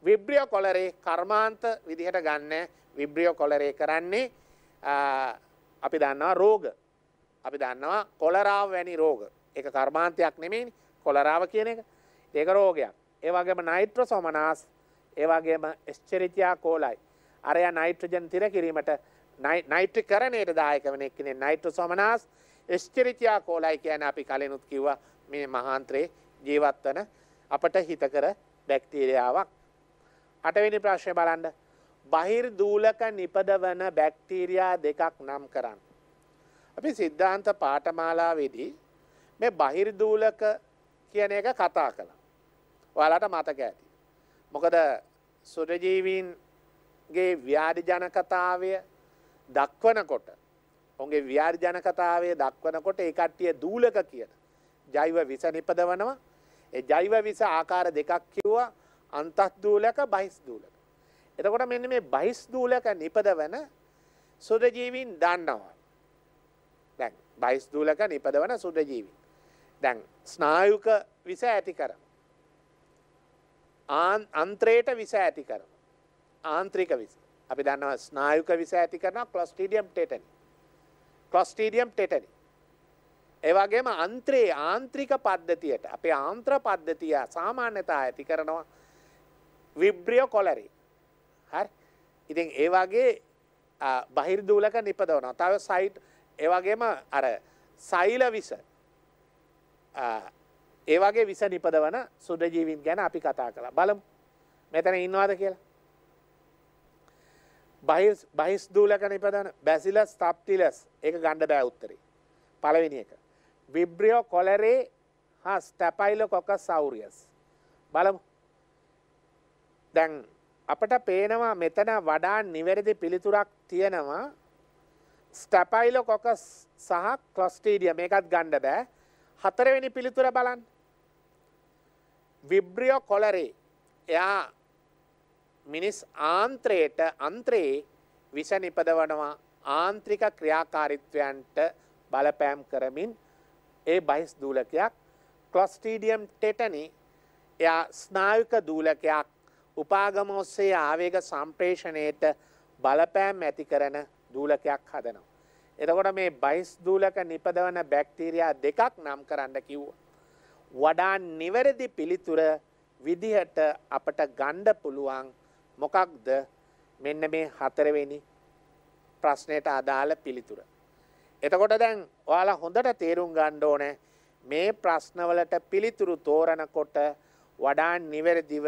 විබ්‍රියෝ කොලරේ කර්මාන්ත විදිහට ගන්න විබ්‍රියෝ කොලරේ කරන්නේ අපි දන්නවා රෝග අපි දන්නවා කොලරාව වැනි රෝග එක කර්මාන්තයක් නෙමෙයි කොලරාව කියන එක ඒක රෝගයක් ඒවගේම නයිට්‍ර සොමනාස් ඒවගේම ස්චරිතයා කෝලයි අරය නයිට්‍රජන් තිර කිරීමට නයිට්‍ර කරණයට දායක වනෙක්නේ නයිට්‍ර සොමනාස් ස්චරිතයා කෝලයි කියන අපි කලනුත් කිව්වා මේ මහන්ත්‍රයේ ජීවත්වන අපට හිතකර බැක්ටීරයාවක්. අටවෙනි ප්‍රශ්ය බලන්ඩ බහිර් දූලක නිපදවන බැක්ටීරයා දෙකක් නම් කරන්න. අපි සිද්ධාන්ත පාටමාලාවෙදී මේ බහිර්දූලක කියන එක කතා කළා. ඔයාලට මතක ඇති. මොකද සුරජීවීන්ගේ ව්‍යාරිජන කතාවය දක්වනකොට ඔුන්ගේ ව්‍යාර්ජන කතාවය දක්වනකොට ඒ කට්ටිය දූලක කියන ජෛව විස නිපදවනවා ඒ ජෛව විස ආකාර දෙකක් කිව්වා අන්තස් දූලක බහිස් දූලක. එතකොට මෙන්න මේ බහිස් දූලක නිපදවන සුද ජීවීන් දන්නවා. දැන් බහිස් දූලක නිපදවන සුද ජීවීන්. දැන් ස්නායුක විස ඇති කරන. අන්ත්‍රයට විස ඇති කරන. ආන්ත්‍රික විස. අපි දන්නවා ස්නායුක විස ඇති කරන ක්ලොස්ටිඩියම් ටෙටනි. ක්ලොස්ටිඩියම් ටෙටනි. ඒවගේම අන්ත්‍රයේ ආන්ත්‍රික පද්ධතියට අපේ ආන්ත්‍ර පද්ධතිය සාමාන්‍යතා ඇති කරනවා විබ්‍රියෝ කොලරි හරි ඉතින් ඒ වගේ බහිර්දූලක නිපදවනවා තව සයිට් ඒ වගේම අර සෛල විස ඒ වගේ විස නිපදවන සුඩජීවීන් ගැන අපි කතා කළා බලමු මෙතන ඉන්නවද කියලා බහිස් බහිස් දූලක නිපදවන බැසිලස් තප්තිලස් ඒක ගන්න බෑ උත්තරේ පළවෙනි එක විබ්‍රියෝ කොලරේ හා ස්ටැපයිල කොක සෞරියස්. බලමු දැන් අපට පේනවා මෙතන වඩා නිවැරදි පිළිතුරක් තියෙනවා ස්ටැපයිල කොක සහ කොස්ටීඩිය මේකත් ගණ්ඩ බෑ හතරවෙනි පිළිතුර බලන් විබ්‍රියෝ කොලරේ එයා මිනිස් ආන්ත්‍රයට අන්ත්‍රයේ විෂ නිපදවනවා ආන්ත්‍රික ක්‍රියාකාරිත්වයන්ට බලපෑම් කරමින් ඒ බහිස් දූලකයක් ක්ලොස්ටීඩියම් ටෙටනි එයා ස්නායුක දූලකයක් උපාගම ඔස්සේ ආවේග සම්ප්‍රේෂණයට බලපෑම් ඇති කරන දූලකයක් හදනවා. එතකොට මේ බයිස් දූලක නිපදවන බැක්ටීරයා දෙකක් නම් කරන්න කිව්ව. වඩා නිවැරදි පිළිතුර විදිහට අපට ගණ්ඩ පුළුවන් මොකක්ද මෙන්න මේ හතරවෙනි ප්‍රශ්නයට අදාළ පිළිතුර. එතකොට දැන් ඔයාලා හොඳට තේරුම් ගණ්ඩ ඕනෑ මේ ප්‍රශ්නවලට පිළිතුරු තෝරණකොට වඩා නිවැරදිව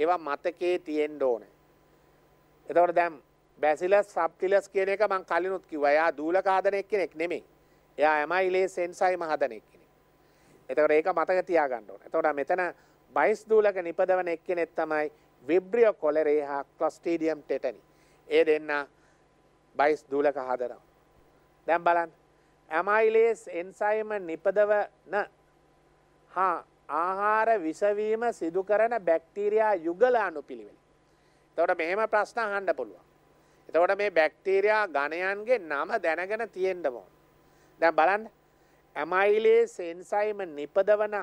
ඒවා මතකේ තියෙන්ඩ ඕන. එතවට දැම් බැසිලස් සප්ටිලස් කියන එක මං කලිනුත් කිව යා දූලකාදනෙක් කෙනෙක් නෙමේ එයා ඇමයිලේ සෙන්සයි මහදනෙක් කෙනෙ. එතකට ඒක මතක තියාගණ්ඩ එතොට මෙතන බයිස් දූලක නිපදවන එක්කෙනෙත් තමයි විබ්‍රියෝ කොලරේ හා ක්ලස්ටීඩියම් ටෙටනි ඒ දෙන්න බයිස් දූලක හදරම්. දැම් බලන් ඇමයිලේස් එන්සයිම නිපදවන හා ආහාර විසවීම සිදුකරන බැක්ටීරයා යුගල අනු පිළිවෙලි. තවට මෙහෙම ප්‍රශ්න හන්ඩ පුළුවන්. එතවට මේ බැක්ටීරයා ගණයන්ගේ නම දැනගෙන තියෙන්ඩමෝ. දැ බලන්න ඇමයිලේ සෙන්සයිම නිපදවන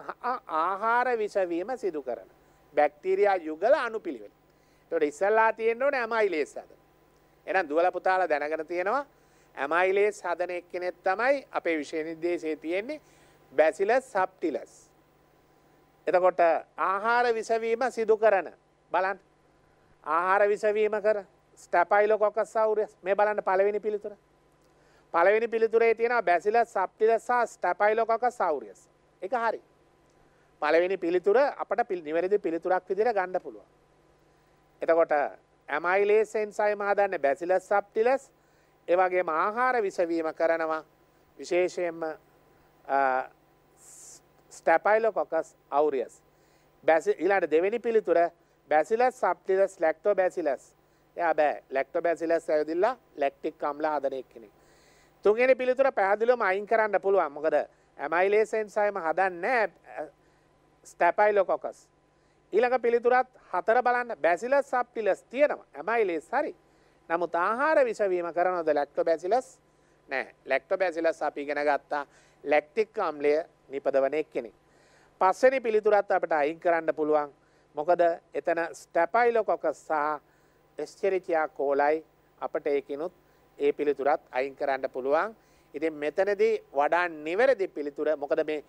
ආහාර විසවීම සිදු කරන. බැක්ටීරයා යුගල අනු පිළිවෙල. තොට ඉස්සල්ලා තියෙන්න්නවන ඇමයිලේසද. එනම් දුවල පුතාල දැනගෙන තියෙනවා ඇමයිලේස් හදන එක්කෙනෙක් තමයි අපේ විෂය නිර්දේශයේ තියෙන්නේ බැසිලස් සබ්ටිලස්. එතකොට ආහාර විසවීම සිදු කරන බලන්න ආහාර විසවීම කර ස්ටැපයිලොකොකස් සෞරස් මේ බලන්න පළවෙනි පිළිතුර. පළවෙනි පිළිතුරේ තියෙනවා බැසිලස් සබ්ටිලස් සහ ස්ටැපයිලොකොකස් සෞරස්. ඒක හරි. පළවෙනි පිළිතුර අපට නිවැරදි පිළිතුරක් විදිහට ගන්න පුළුවන්. එතකොට ඇමයිලේස් එන්සයිම් හදන්නේ බැසිලස් සබ්ටිලස් එවගේම ආහාර විසවීම කරනවා විශේෂයෙන්ම ස්ටැපයිලොකොකස් අවුරියස් ඉලාට දෙවැනි පිළිතුර බැසිලස් සප්ටිලස් ලෙක්ටෝ බැසිලස් එයා බෑ ලෙක්ටෝ බැසිලස් ඇයුදිල්ලා ලෙක්ටික් කම්ලා හදන එක්කෙනෙක් තුන්ගෙන පිළිතුර පැහදිලුවම අයින් කරන්න පුළුවන් මොකද ඇමයිලේසෙන්සයිම හදන්න ස්ටැපයිලොකොකස් ඊළඟ පිළිතුරත් හතර බලන්න බැසිලස් සප්ටිලස් තියෙනවා ඇමයිලේස් හරි නමුත් ආහාර විසවීම කරනොද ලැක්ටෝබැසිලස් නෑ ලැක්ටෝබැසිලස් අපි ඉගෙන ගත්තා ලැක්ටික් අම්ලය නිපදවන එක්කෙනෙක්. පස්සෙනි පිළිතුරත් අපට අයින් කරන්න පුළුවන්. මොකද එතන ස්ටැපයිලොකොකස් සහ එස්චරිචයා කෝලයි අපට ඒකිනුත් ඒ පිළිතුරත් අයින් කරන්න පුළුවන්. ඉතින් මෙතනදී වඩා නිවැරදි පිළිතුර මොකද මේ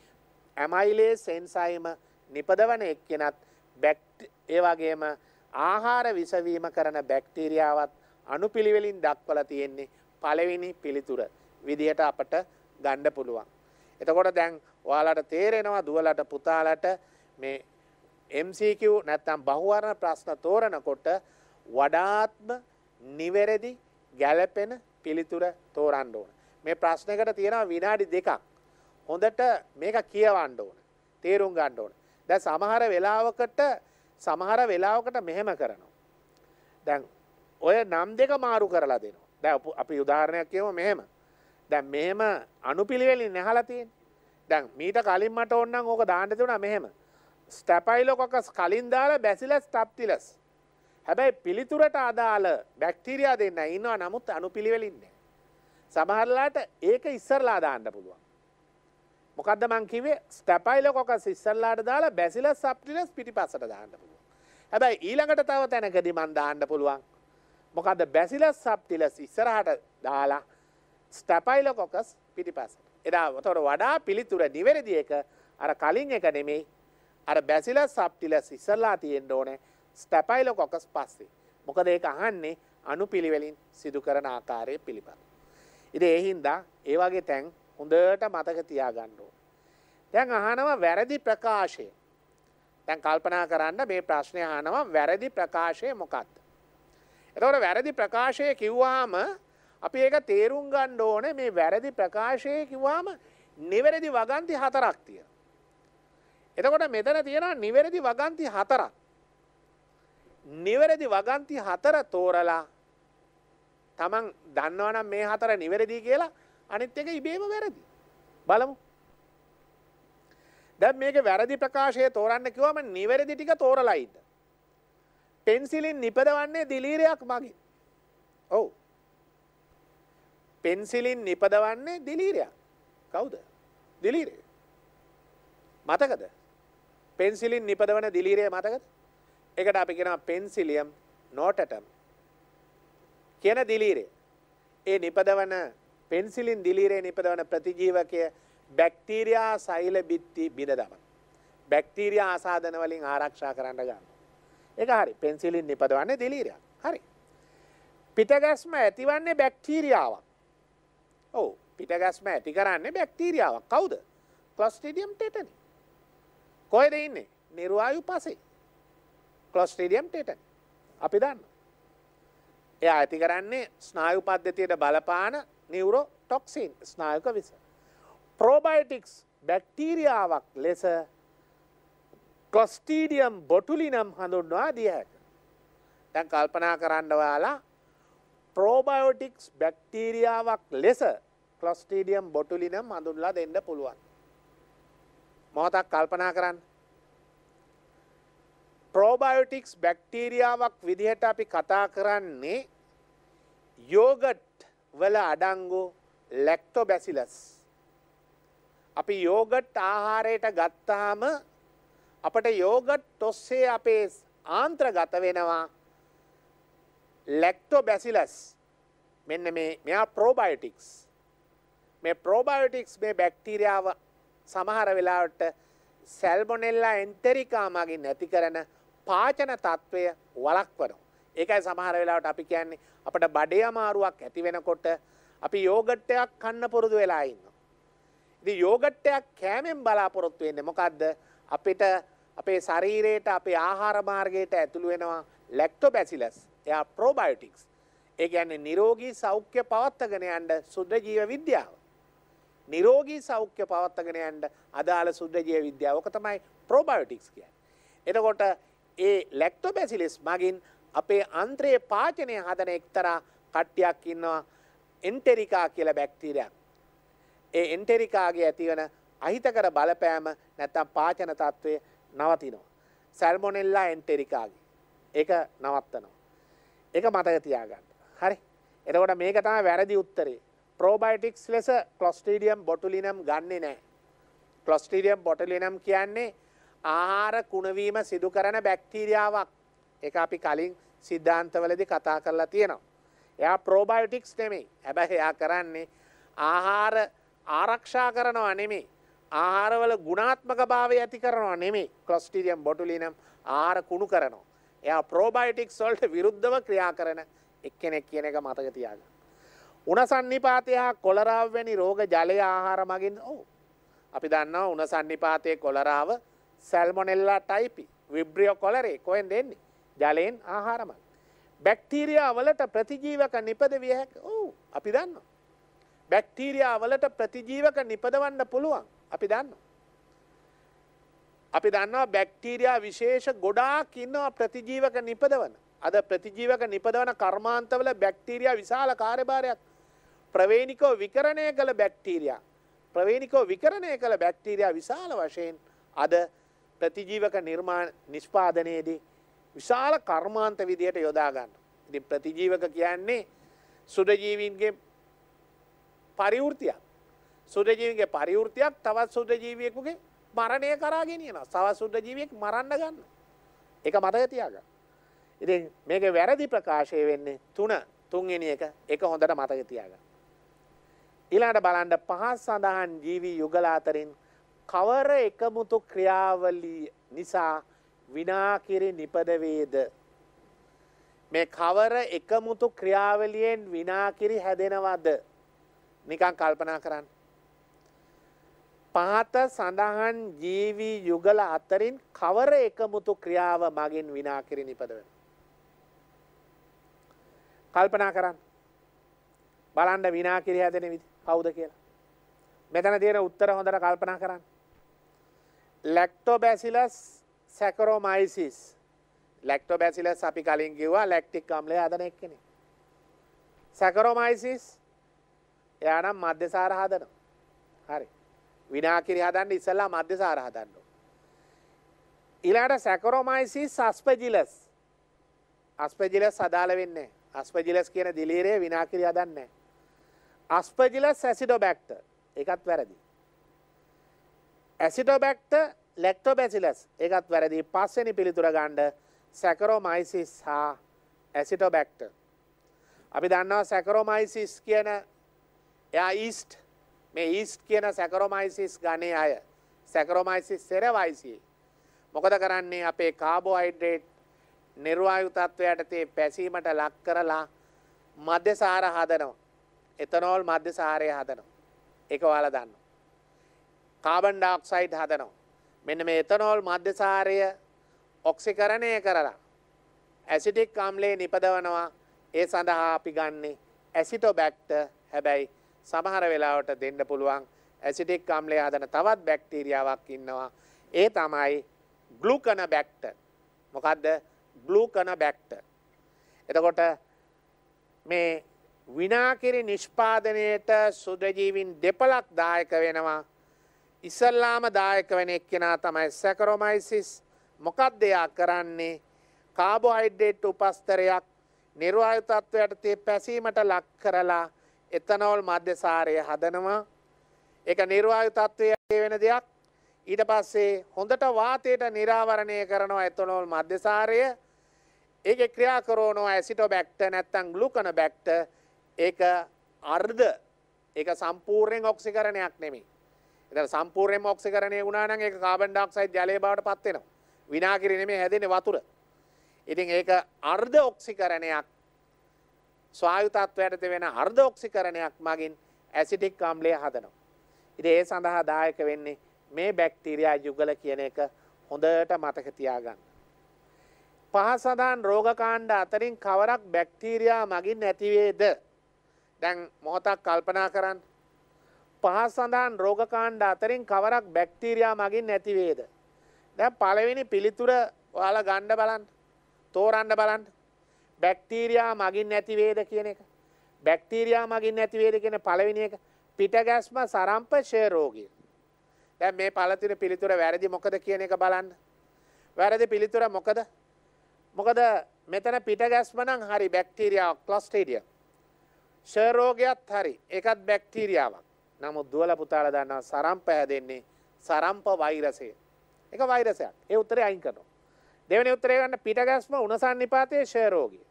ඇමයිලේ සෙන්සයිම නිපදවන එක්කෙනත් බැක්් ඒ වගේම ආහාර විසවීම කරන බැක්ටීරියාවත් අනුපිළිවෙලින් දක්වලා තියෙන්නේ පළවෙනි පිළිතුර විදිහට අපට ගන්න පුළුවන්. එතකොට දැන් ඔයාලට තේරෙනවා දුවලට පුතාලට මේ MCQ නැත්තම් බහුවර්ණ ප්‍රශ්න තෝරනකොට වඩාත්ම නිවැරදි ගැළපෙන පිළිතුර තෝරන්න ඕන. මේ ප්‍රශ්නයකට තියෙනවා විනාඩි දෙකක්. හොඳට මේක කියවන්න ඕන. තේරුම් ගන්න ඕන. දැන් සමහර වෙලාවකට සමහර වෙලාවකට මෙහෙම කරනවා. දැන් ඔය නම් දෙක මාරු කරලා දෙනවා. දැන් අපි උදාහරණයක් කියමු මෙහෙම. දැන් මෙහෙම අනුපිළිවෙලින් නැහලා තියෙන. දැන් මීට කලින් මට ඕනනම් ඕක දාන්න තිබුණා මෙහෙම. ස්ටැපයිලොකොකස් කලින් දාලා බැසිලස් ස්ටැප්ටිලස්. හැබැයි පිළිතුරට අදාළ බැක්ටීරියා දෙන්න ඉන්නවා නමුත් අනුපිළිවෙලින් නැහැ. සමහරලාට ඒක ඉස්සරලා දාන්න පුළුවන්. මොකද්ද මං කිව්වේ ස්ටැපයිලොකොකස් ඉස්සරලාට දාලා බැසිලස් ස්ටැප්ටිලස් පිටිපස්සට දාන්න පුළුවන්. හැබැයි ඊළඟට තව තැනකදී මන් දාන්න පුළුවන්. මොකද බැසිලස් සප්ටිලස් ඉස්සරහට දාලා ස්ටපයිලකොකස් පිටිපස. එදා තොට වඩා පිළිතුර නිවැරදි එක අර කලින් එක නෙමෙයි අර බැසිලස් සප්ටිලස් ඉස්සල්ලා තියෙන්ට ඕනේ ස්ටැපයිලකොකස් පස්සේ. මොකද ඒක අහන්නේ අනු පිළිවෙලින් සිදු කරන ආකාරය පිළිබඳ. ඉද එහින්දා ඒවගේ තැන් හොඳට මතක තියාගණ්ඩෝ. තැන් අහනව වැරදි ප්‍රකාශය. තැන් කල්පනා කරන්න මේ ප්‍රශ්නය හනවා වැරදි ප්‍රකාශය මොකක්ද. එතකොට වැරදි ප්‍රකාශය කිව්වාම අපි ඒක තේරුම් ගන්න ඕනේ මේ වැරදි ප්‍රකාශය කිව්වාම නිවැරදි වගන්ති හතරක් තියෙනවා. එතකොට මෙතන තියෙනවා නිවැරදි වගන්ති හතරක්. නිවැරදි වගන්ති හතර තෝරලා තමන් දන්නවනම් මේ හතර නිවැරදි කියලා අනිත් එක ඉබේම වැරදි. බලමු. දැන් මේක වැරදි ප්‍රකාශය තෝරන්න කිව්වම නිවැරදි ටික තෝරලා ඉන්න. පෙන්සිලින් නිපදවන්නේ දිලීරයක් මගින්. ඔවු. පෙන්සිලින් නිපදවන්නේ දිලීරයක්. කවුද? දිලීරය. මතකද? පෙන්සිලින් නිපදවන දිලීරය මතකද? ඒකට අපි කියනවා පෙන්සිලියම් නෝටටම් කියන දිලීරය. ඒ නිපදවන පෙන්සිලින් දිලීරේ නිපදවන ප්‍රතිජීවකය බැක්ටීරියා සෛල බිත්ති බිඳ දමන. බැක්ටීරියා ආසාදන වලින් ආරක්ෂා කරන්න ගන්නවා. ඒක හරි පෙන්සිලින් නිපදවන්නේ දිලීරයක් හරි පිටගැස්ම ඇතිවන්නේ බැක්ටීරියාවක් ඔව් පිටගැස්ම ඇති කරන්නේ බැක්ටීරියාවක් කවුද ක්ලොස්ටිඩියම් ටෙටනි කොහෙද ඉන්නේ නිර්වායු පසේ ක්ලොස්ටිඩියම් ටෙටනි අපි දන්න එයා ඇති කරන්නේ ස්නායු පද්ධතියට බලපාන නිවරෝ ටොක්සින් ස්නායුක විස ප්‍රෝබයිටික්ස් බැක්ටීරියාවක් ලෙස කොස්ටීඩියම් බොටුලි නම් හඳුන්වා දිය හැක. දැන් කල්පනා කරන්න ඔයාලා ප්‍රෝබයෝටික්ස් බැක්ටීරියාවක් ලෙස කොස්ටීඩියම් බොටුලි නම් හඳුන්ලා දෙන්න පුළුවන්. මොහොතක් කල්පනා කරන්න. ප්‍රෝබයෝටික්ස් බැක්ටීරියාවක් විදිහට අපි කතා කරන්නේ යෝගට් වල අඩංගු ලැක්ටෝ බැසිලස්. අපි යෝගට් ආහාරයට ගත්තාම අපට යෝගට් ඔස්සේ අපේ ආන්ත්‍රගත වෙනවා ලැක්ටෝ බැසිලස් මෙන්න මේ මෙයා ප්‍රෝබයටික්ස් මේ ප්‍රෝබයටික්ස් මේ බැක්ටීරයාව සමහර වෙලාවට සැල්බොනෙල්ලා එන්තෙරිකා මගින් නැති කරන පාචන තත්ත්වය වලක්වනවා. ඒකයි සමහර වෙලාවට අපි කියන්නේ අපට බඩේ අමාරුවක් ඇති වෙනකොට අපි යෝගට් එකක් කන්න පුරුදු වෙලා ඉන්නවා. ඉතින් යෝගට් එකක් කෑමෙන් බලාපොරොත්තු වෙන්නේ මොකද්ද? අපිට අපේ ශරීරයට අපේ ආහාර මාර්ගයට ඇතුළු වෙනවා ලැක්ටෝබැසිලස් එයා ප්‍රෝබයොටික්ස් ඒ කියන්නේ නිරෝගී සෞඛ්‍ය පවත්වාගෙන යන්න සුද්ධ ජීව විද්‍යාව නිරෝගී සෞඛ්‍ය පවත්වාගෙන යන්න අදාළ සුද්ධ ජීව විද්‍යාව ඔක තමයි ප්‍රෝබයොටික්ස් කියන්නේ එතකොට ඒ ලැක්ටෝබැසිලස් මගින් අපේ අන්ත්‍රයේ පාචනය හදන එක්තරා කට්ටියක් ඉන්නවා එන්ටෙරිකා කියලා බැක්ටීරියක් ඒ එන්ටෙරිකාගේ ඇතිවන අහිතකර බලපෑම නැත්තම් පාචන තත්ත්වය නවතිනවා. සැල්මොනෙල්ලා එන්ටෙරිකාගේ. ඒක නවත්තනවා. ඒක මතක තියාගන්න. හරි. එතකොට මේක තමයි වැරදි උත්තරේ. ප්‍රෝබයොටික්ස් ලෙස ක්ලොස්ට්‍රීඩියම් බොටුලිනම් ගන්නෙ නැහැ. ක්ලොස්ට්‍රීඩියම් බොටුලිනම් කියන්නේ ආහාර කුණවීම සිදු කරන බැක්ටීරියාවක්. ඒක අපි කලින් සිද්ධාන්තවලදී කතා කරලා තියෙනවා. එයා ප්‍රෝබයොටික්ස් නෙමෙයි. හැබැයි එයා කරන්නේ ආහාර ආරක්ෂා කරනවා නෙමෙයි. ආහාරවල ගුණාත්මක භාවය ඇති කරනවා නෙමෙයි ක්ලොස්ටීරියම් බොටුලිනම් ආහාර කුණු කරනවා. එයා ප්‍රෝබයොටික්ස් වලට විරුද්ධව ක්‍රියා කරන එක්කෙනෙක් කියන එක මතක තියාගන්න. උණසන්නිපාතය හා කොලරාව වැනි රෝග ජලය ආහාර මගින් ඔව්. අපි දන්නවා උණසන්නිපාතයේ කොලරාව සැල්මොනෙල්ලා ටයිපි විබ්‍රියෝ කොලරේ කොහෙන්ද එන්නේ? ජලයෙන් ආහාර මගින්. බැක්ටීරියා වලට ප්‍රතිජීවක නිපදවිය හැක. ඔව් අපි දන්නවා. බැක්ටීරියා වලට ප්‍රතිජීවක නිපදවන්න පුළුවන්. අපි දන්න. අපි දන්නවා බැක්ටීරයා විශේෂ ගොඩාක් ඉන්නවා ප්‍රතිජීවක නිපදවන. අද ප්‍රතිජීවක නිපදවන කර්මාන්තවල බැක්ටීරයා විශාල කාර්යභාරයක් ප්‍රවේණිකෝ විකරණය කළ බැක්ටීරයා. ප්‍රවේණිකෝ විකරණය කළ බැක්ටීරයා විශාල වශයෙන් අද ප්‍රතිජීවක නිර්මාණ නිෂ්පාදනයේදී විශාල කර්මාන්ත විදියට යොදා ගන්න. ඉතින් ප්‍රතිජීවක කියන්නේ සුඩජීවීන්ගේ පරිවෘතියක්. සුදජීවගේ පරිවෘතියක් තවත් සුදජීවියෙකුගේ මරණය කරාගෙනන සව සුද්දජීවියෙක් මරන්න ගන්න. එක මතය තියාග. ඉතින් මේක වැරදි ප්‍රකාශය වෙන්නේ තුන තුන්ගෙන එක එක හොඳට මතක තියාග. ඉලාට බලන්ඩ පහස් සඳහන් ජීවී යුගලාතරින් කවර එකමුතු ක්‍රියාවලී නිසා විනාකිරි නිපදවේද. මේ කවර එකමුතු ක්‍රියාවලියෙන් විනාකිරි හැදෙනවද නිකං කල්පනා කරන්න. පහත සඳහන් ජීවී යුගල අතරින් කවර එකමුතු ක්‍රියාව මගින් විනා කිරි නිපදවන. කල්පනා කරන්න බලන්ඩ විනා කිරි හැදෙන විදි කවුද කියලා. මෙතන තියෙන උත්තර හොඳට කල්පනා කරන්න. ලැක්ටෝබැසිලස් සැකරෝමයිසිස් ලැක්ටෝබැසිලස් අපි කලින් කිව්වා ලැක්ටික් අම්ලය හදන එක්කෙනෙක්. සැකරෝමයිසිස් එයානම් මධ්‍යසාර හදනවා. හරි. විනාකිරි හදන්න ඉස්සල්ලා මධ්‍යසාර හදන්න. ඊළඟට සැකරොමයිසිස් අස්පජිලස්. අස්පජිලස් අදාළ වෙන්නේ අස්පජිලස් කියන දිලීරය විනාකිරි හදන්නේ අස්පජිලස් ඇසිඩෝබැක්ටර්. ඒකත් වැරදි. ඇසිඩෝබැක්ටර් ලෙක්ටෝබැසිලස්. ඒකත් වැරදි. පස්වෙනි පිළිතුර ගන්න සැකරොමයිසිස් හා ඇසිටෝබැක්ටර්. අපි දන්නවා සැකරෝමයිසිස් කියන එයා ඊස්ට් මේ ඊස්ට් කියන සැකරොමයිසිස් ගණේ අය සැකරොමයිසිස් සෙරවයිසි මොකද කරන්නේ අපේ කාබෝහයිඩ්‍රේට් නිර්වායු තත්ත්වයට තේ පැසීමට ලක් කරලා මධ්‍යසාර හදනවා එතනෝල් මධ්‍යසාරය හදනවා ඒක ඔයාලා දන්නවා කාබන් ඩයොක්සයිඩ් හදනවා මෙන්න මේ එතනෝල් මධ්‍යසාරය ඔක්සිකරණය කරලා ඇසිටික් අම්ලේ නිපදවනවා ඒ සඳහා අපි ගන්නේ ඇසිටෝබැක්ටර් හැබැයි සමහර වෙලාවට දෙන්න පුළුවන් ඇසිටික් අම්ලය හදන තවත් බැක්ටීරියාවක් ඉන්නවා. ඒ තමයි ග්ලුකන බැක්ට. මොකක්ද ග්ලුකන බැක්ට. එතකොට මේ විනාකිරි නිෂ්පාදනයට සුද්‍රජීවින් දෙපලක් දායක වෙනවා. ඉසල්ලාම දායක වෙන එක්කෙනා තමයි සැකරෝමයිසිස් මොකක් දෙයක් කරන්නේ කාබෝහයිඩ්ඩේට් උපස්තරයක් නිර්වායතත්වයට තිය පැසීමට ලක් කරලා එතනෝල් මධ්‍යසාරය හදනවා එක නිර්වායු තත්ත්වය වෙන දෙයක් ඊට පස්සේ හොඳට වාතයට නිරාවරණය කරනවා එතනෝල් මධ්‍යසාරය ඒක ක්‍රියා කරනවා ඇසිටෝ බැක්ට නැත්තං ගලුකන බැක්ට ඒක අර්ධ ඒක සම්පූර්ණයෙන් ඔක්සිකරණයක් නෙමේ එතන සම්පූර්ණයෙන්ම ඔක්සිකරණය වුණා නම් ඒක කාබන් ඩයොක්සයිඩ් ජලය බවට පත් වෙනවා විනාකිරි නෙමේ හැදෙන්නේ වතුර ඉතින් ඒක අර්ධ ඔක්සිකරණයක් ස්වායුතත්වයට දෙවෙන අර්ධෝක්සිකරණයක් මගින් ඇසිටික් අම්ලය හදනවා. ඉතින් ඒ සඳහා දායක වෙන්නේ මේ බැක්ටීරියා යුගල කියන එක හොඳට මතක තියාගන්න. පහ සඳහන් රෝගකාණ්ඩ අතරින් කවරක් බැක්ටීරියා මගින් ඇතිවේද? දැන් මොහොතක් කල්පනා කරන්න. පහ සඳහන් රෝගකාණ්ඩ අතරින් කවරක් බැක්ටීරියා මගින් ඇතිවේද? දැන් පළවෙනි පිළිතුර ඔයාලා ගන්න බලන්න. තෝරන්න බලන්න. බැක්ටීරයා මගින් නැතිවේද කියන එක. බැක්ටීරයා මගින් නැතිවේද කියන පළවෙනි එක පිටගැස්ම සරම්ප ෂයරෝගී. දැන් මේ පළතුර පිළිතුර වැරදි මොකද කියන එක බලන්න. වැරදි පිළිතුර මොකද? මොකද මෙතන පිටගැස්ම නම් හරි බැක්ටීරියා ක්ලොස්ටීඩියම්. ෂයරෝගයත් හරි. ඒකත් බැක්ටීරියාවක්. නමුත් දුවල පුතාලා දන්නවා සරම්ප හැදෙන්නේ සරම්ප වෛරසය. ඒක වෛරසයක්. ඒ උත්තරේ අයින් කරනවා. දෙවනි උත්තරේ ගන්න පිටගැස්ම උණසන්නිපාතයේ ක්ෂයරෝගී.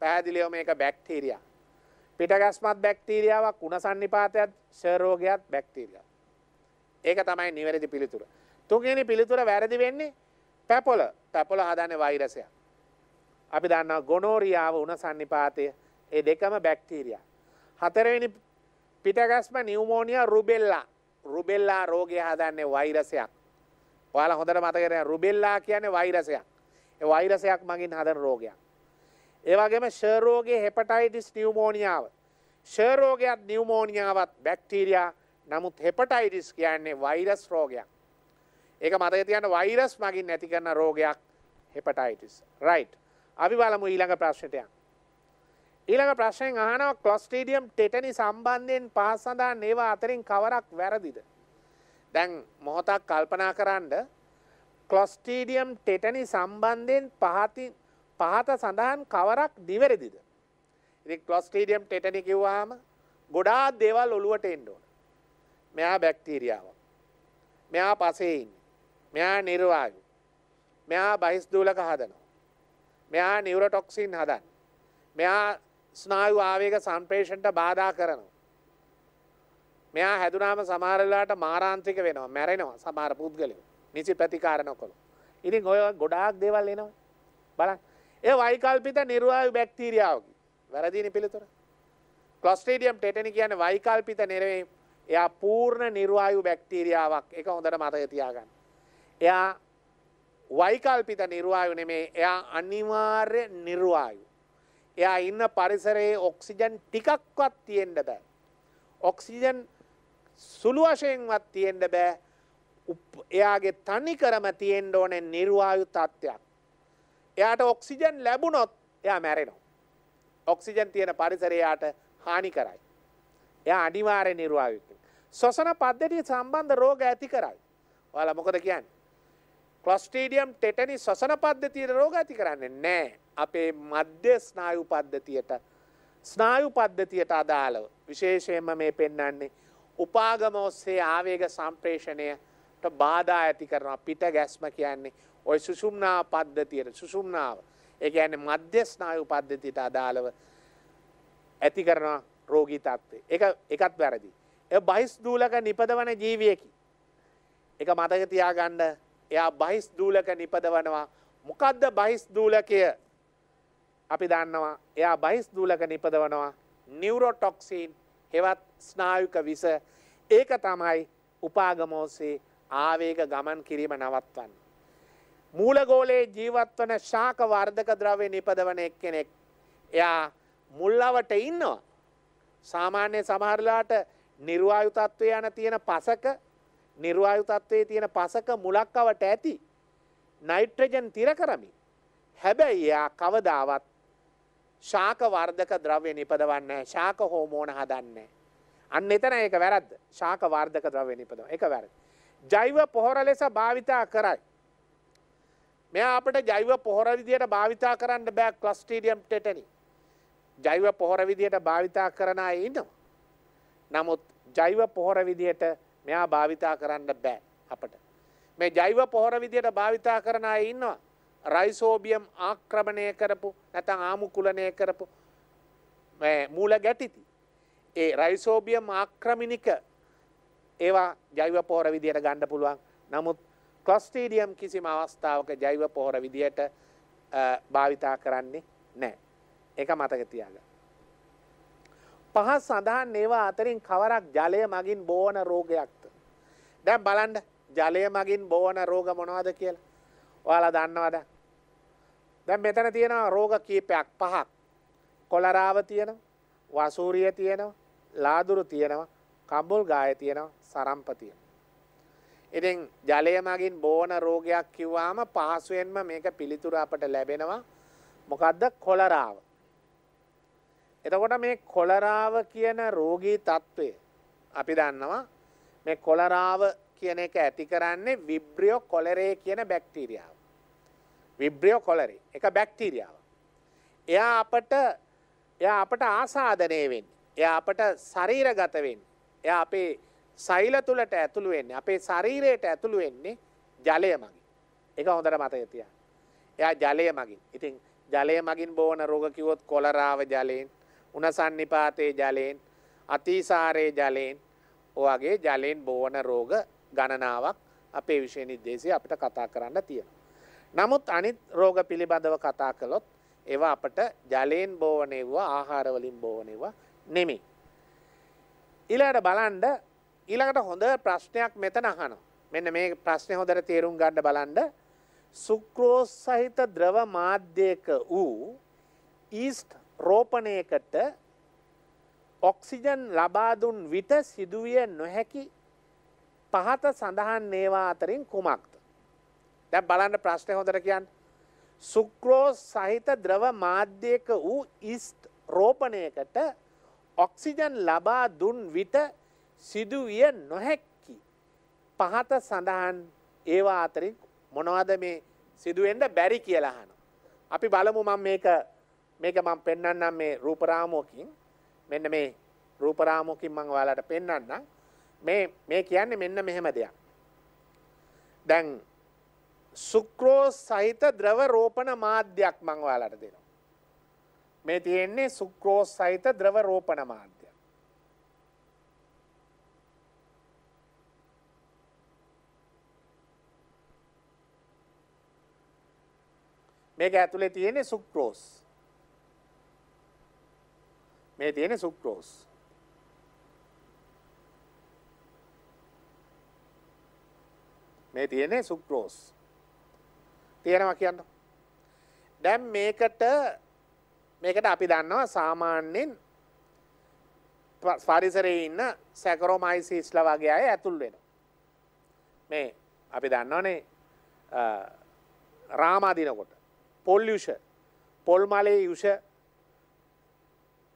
පැහැදිලිව මේක බැක්ටීරියා. පිටගැස්මත් බැක්ටීරියාවක් උණසන්නිපාතයත් ක්ෂයරෝගියත් බැක්ටීරියා. ඒක තමයි නිවැරදි පිළිතුර. තුන්වෙනි පිළිතුර වැරදි වෙන්නේ පැපොල. පැපොල හදන්නේ වෛරසයක්. අපි දන්නවා ගොනෝරියාව උණසන්නිපාතය. ඒ දෙකම බැක්ටීරියා. හතරවෙනි පිටගැස්ම නියුමෝනියා රුබෙල්ලා. රුබෙල්ලා රෝගය හදන්නේ වෛරසයක්. ඔයාලා හොඳට මතක තියාගන්න රුබෙල්ලා කියන්නේ වෛරසයක්. ඒ වෛරසයක් මගින් හදන රෝගයක්. ඒ වගේම ෂර් රෝගේ හෙපටයිටිස් නියුමෝනියාව. ෂර් රෝගයත් නියුමෝනියාවත් බැක්ටීරියා නමුත් හෙපටයිටිස් කියන්නේ වෛරස් රෝගයක්. ඒක මතක තියාගන්න වෛරස් මගින් නැති කරන රෝගයක් හෙපටයිටිස්. රයිට්. අපි බලමු ඊළඟ ප්‍රශ්නට යන්න. ඊළඟ ප්‍රශ්නයෙන් අහනවා ක්ලොස්ට්‍රීඩියම් ටෙටනි සම්බන්ධයෙන් පහස් සඳහා ඒවා අතරින් කවරක් වැරදිද? දැන් මොහොතක් කල්පනා කරන්න ක්ලොස්ටීඩියම් ටෙටනි සම්බන්ධයෙන් පහති පහත සඳහන් කවරක් දිවැරදිද. ඉති ක්ලොස්ටීඩියම් ටෙටනි කිව්වාම ගොඩා දේවල් ඔළුවට එන්න ඕන. මෙයා බැක්ටීරියාව. මෙයා පසෙයින්. මෙයා නිර්වාග. මෙයා බහිස්දූලක හදනවා. මෙයා නිවරටොක්සින් හදන්. මෙයා ස්නායු ආවේග සම්ප්‍රේෂන්ට බාධා කරනවා. මෙයා හැදුනාම සමහරලාට මාරාන්තික වෙනවා මැරෙනවා සමහර පුද්ගලයෝ නිසි ප්‍රතිකාර නොකොළොත්. ඉතින් ඔය ගොඩාක් දේවල් එනවා. බලන්න. ඒ වෛකල්පිත නිර්වායු බැක්ටීරියාවකි. වැරදීනි පිළිතුර. ක්ලොස්ට්‍රීඩියම් ටෙටනි කියන්නේ වෛකල්පිත නෙවෙයි. එයා පූර්ණ නිර්වායු බැක්ටීරියාවක්. ඒක හොඳට මතක තියාගන්න. එයා වෛකල්පිත නිර්වායු නෙමේ. එයා අනිවාර්ය නිර්වායු. එයා ඉන්න පරිසරයේ ඔක්සිජන් ටිකක්වත් තියෙන්න බෑ. ඔක්සිජන් සුළු වශයෙන්වත් තියෙන්ට බෑ එයාගේ තනිකරම තියෙන්ට ඕන නිර්වායු තත්ත්වයක්. එයාට ඔක්සිජන් ලැබුණොත් එයා මැරෙනවා. ඔක්සිජන් තියෙන පරිසරයාට හානි කරයි. එයා අනිවාරය නිර්වායුත. සොසන පද්ධතිය සම්බන්ධ රෝග ඇති කරයි. ඔයාලා මොකද කියන්න. ක්ලොස්ටීඩියම් ටෙටනි සොසන පද්ධතියට රෝග ඇති කරන්නේ නෑ අපේ මධ්‍ය ස්නායු පද්ධතියට ස්නායු පද්ධතියට අදාළව විශේෂයෙන්ම මේ පෙන්වන්නේ උපාගම ඔස්සේ ආවේග සම්ප්‍රේෂණයට බාධා ඇති කරනවා පිට ගැස්ම කියන්නේ ඔය සුසුම්නා පද්ධතියට සුසුම්නාව. ඒ කියන්නේ මධ්‍යස්නායු පද්ධතියට අදාළව ඇති කරන රෝගී තත්ත්වය. ඒක එකත් වැරදි. ඒ බහිස් දූලක නිපදවන ජීවියෙකි. ඒක මතක තියාගන්න. එයා බහිස් දූලක නිපදවනවා. මොකද්ද බහිස් දූලකය? අපි දන්නවා. එයා බහිස් දූලක නිපදවනවා නියුරෝටොක්සින් හෙවත් ස්නායුක විස ඒක තමයි උපාගමෝසේ ආවේග ගමන් කිරීම නවත්වන්න. මූලගෝලයේ ජීවත්වන ශාක වර්ධක ද්‍රව්‍ය නිපදවන එක්කෙනෙක් එයා මුල්ලවට ඉන්නවා. සාමාන්‍ය සමහරලාට නිර්වායු තත්ත්වය යන තියෙන පසක නිර්වායු තත්ත්වයේ තියෙන පසක මුලක්කවට ඇති නයිට්‍රජන් තිර කරමි. හැබැයි එයා කවදාවත් ශාක වර්ධක ද්‍රව්‍ය නිපදවන්නේ ශාක හෝමෝන හදන්නේ. අන්න එතන ඒක වැරද්ද. ශාක වර්ධක ද්‍රව්‍ය නිපදව. ඒක වැරද්ද. ජෛව පොහොර ලෙස භාවිතා කරයි. මෙයා අපිට ජෛව පොහොර විදියට භාවිතා කරන්න බෑ ක්ලස්ටීඩියම් ටෙටනි. ජෛව පොහොර විදියට භාවිතා කරන අය ඉන්නවා. නමුත් ජෛව පොහොර විදියට මෙයා භාවිතා කරන්න බෑ අපට. මේ ජෛව පොහොර විදියට භාවිතා කරන අය ඉන්නවා. රයිසෝබියම් ආක්‍රමණය කරපු නැතන් ආමුකුලනය කරපු මූල ගැටිති. ඒ රයිසෝබියම් ආක්‍රමිණික ඒවා ජෛව පෝර විදියට ගණ්ඩ පුළුවන් නමුත් කොස්ටීඩියම් කිසිම අවස්ථාවක ජෛව පොහොර විදියට භාවිතා කරන්නේ නෑ. එක මතක තියාග. පහස් සඳහන් ඒවා අතරින් කවරක් ජලය මගින් බෝන රෝගයක්ත. දැම් බලන්ඩ ජලය මගින් බෝන රෝග මොනවාද කියලා. ඔයාලා දන්නවද දැන් මෙතන තියෙනවා රෝග කීපයක් පහක්. කොලරාව තියෙනවා, වසූරිය තියෙනවා, ලාදුරු තියෙනවා, කඹුල් ගාය තියෙනවා, සරම්ප තියෙනවා. ඉතින් ජලය මගින් බෝන රෝගයක් කිව්වාම පහසුවෙන්ම මේක පිළිතුර අපට ලැබෙනවා. මොකද්ද කොලරාව. එතකොට මේ කොලරාව කියන රෝගී තත්ත්වය අපි දන්නවා මේ කොලරාව කියන එක ඇති කරන්නේ විබ්‍රියෝ කොලරේ කියන බැක්ටීරියාව. විබ්‍රියෝ කොලරි එක බැක්ටීරියාව. එයා අපට එයා අපට ආසාධනයවෙන් එයා අපට ශරීරගතවෙන් එයා අපේ සෛල තුළට ඇතුළු වෙන්නේ අපේ ශරීරයට ඇතුළු වෙන්නේ ජලය මගින් එක හොඳට මතක තියන්න. එයා ජලය මගින් ඉතින් ජලය මගින් බෝන රෝග කිව්වොත් කොලරාව ජලයෙන් උණසන්නිපාතයේ ජලයෙන් අතිසාරයේ ජලයෙන් ඔයගේ ජලයෙන් බෝන රෝග ගණනාවක් අපේ විෂය නිදේශය අපිට කතා කරන්න තියෙනවා. නමුත් අනිත් රෝග පිළිබඳව කතා කළොත් ඒවා අපට ජලයෙන් බෝවනෙව්වා ආහාරවලින් බෝවනෙවා නෙමි. ඊළඟට බලන්න ඊළඟට හොඳ ප්‍රශ්නයක් මෙතන අහනවා. මෙන්න මේ ප්‍රශ්නේ හොඳට තේරුම් ගන්න බලන්න. සුක්‍රෝස් සහිත ද්‍රව මාධ්‍යයක වූ ඊස්ට් රෝපණයකට ඔක්සිජන් ලබා දුන් විට සිදුවිය නොහැකි පහත සඳහන් ඒවා අතරින් කුමක්ද? දැන් බලන්න ප්‍රශ්නේ හොඳට කියන්න. සුක්‍රෝස් සහිත ද්‍රව මාධ්‍යයක වූ ඉස්ට් රෝපණයකට ඔක්සිජන් ලබා දුන් විට සිදුවිය නොහැකි. පහත සඳහන් ඒවා අතරින් මොනවද මේ සිදුවෙන්න බැරි කියලා අහනවා. අපි බලමු මම මේක මේක මම පෙන්වන්නම් මේ රූප රාමුවකින්. මෙන්න මේ රූප රාමුවකින් මම ඔයාලට පෙන්වන්නම්. මේ මේ කියන්නේ මෙන්න මෙහෙම දෙයක්. දැන් සුක්‍රෝස් සහිත ද්‍රව රෝපණ මාධ්‍යයක් මං ඔයාලට දෙනවා. මේ තියෙන්නේ සුක්‍රෝස් සහිත ද්‍රව රෝපණ මාධ්‍ය. මේක ඇතුලේ තියෙන්නේ සුක්‍රෝස්. මේ තියෙන්නේ සුක්‍රෝස්. මේ තියෙන්නේ සුක්‍රෝස්. තියෙනවා කියන්න. දැන් මේකට මේකට අපි දන්නවා සාමාන්‍යෙන් පරිසරේ ඉන්න සැකරෝමයිසිස්ල වගේ අය ඇතුල් වෙන. මේ අපි දන්නවනේ රාමාදිනකොට පොල්යුෂ පොල් මලේ යුෂ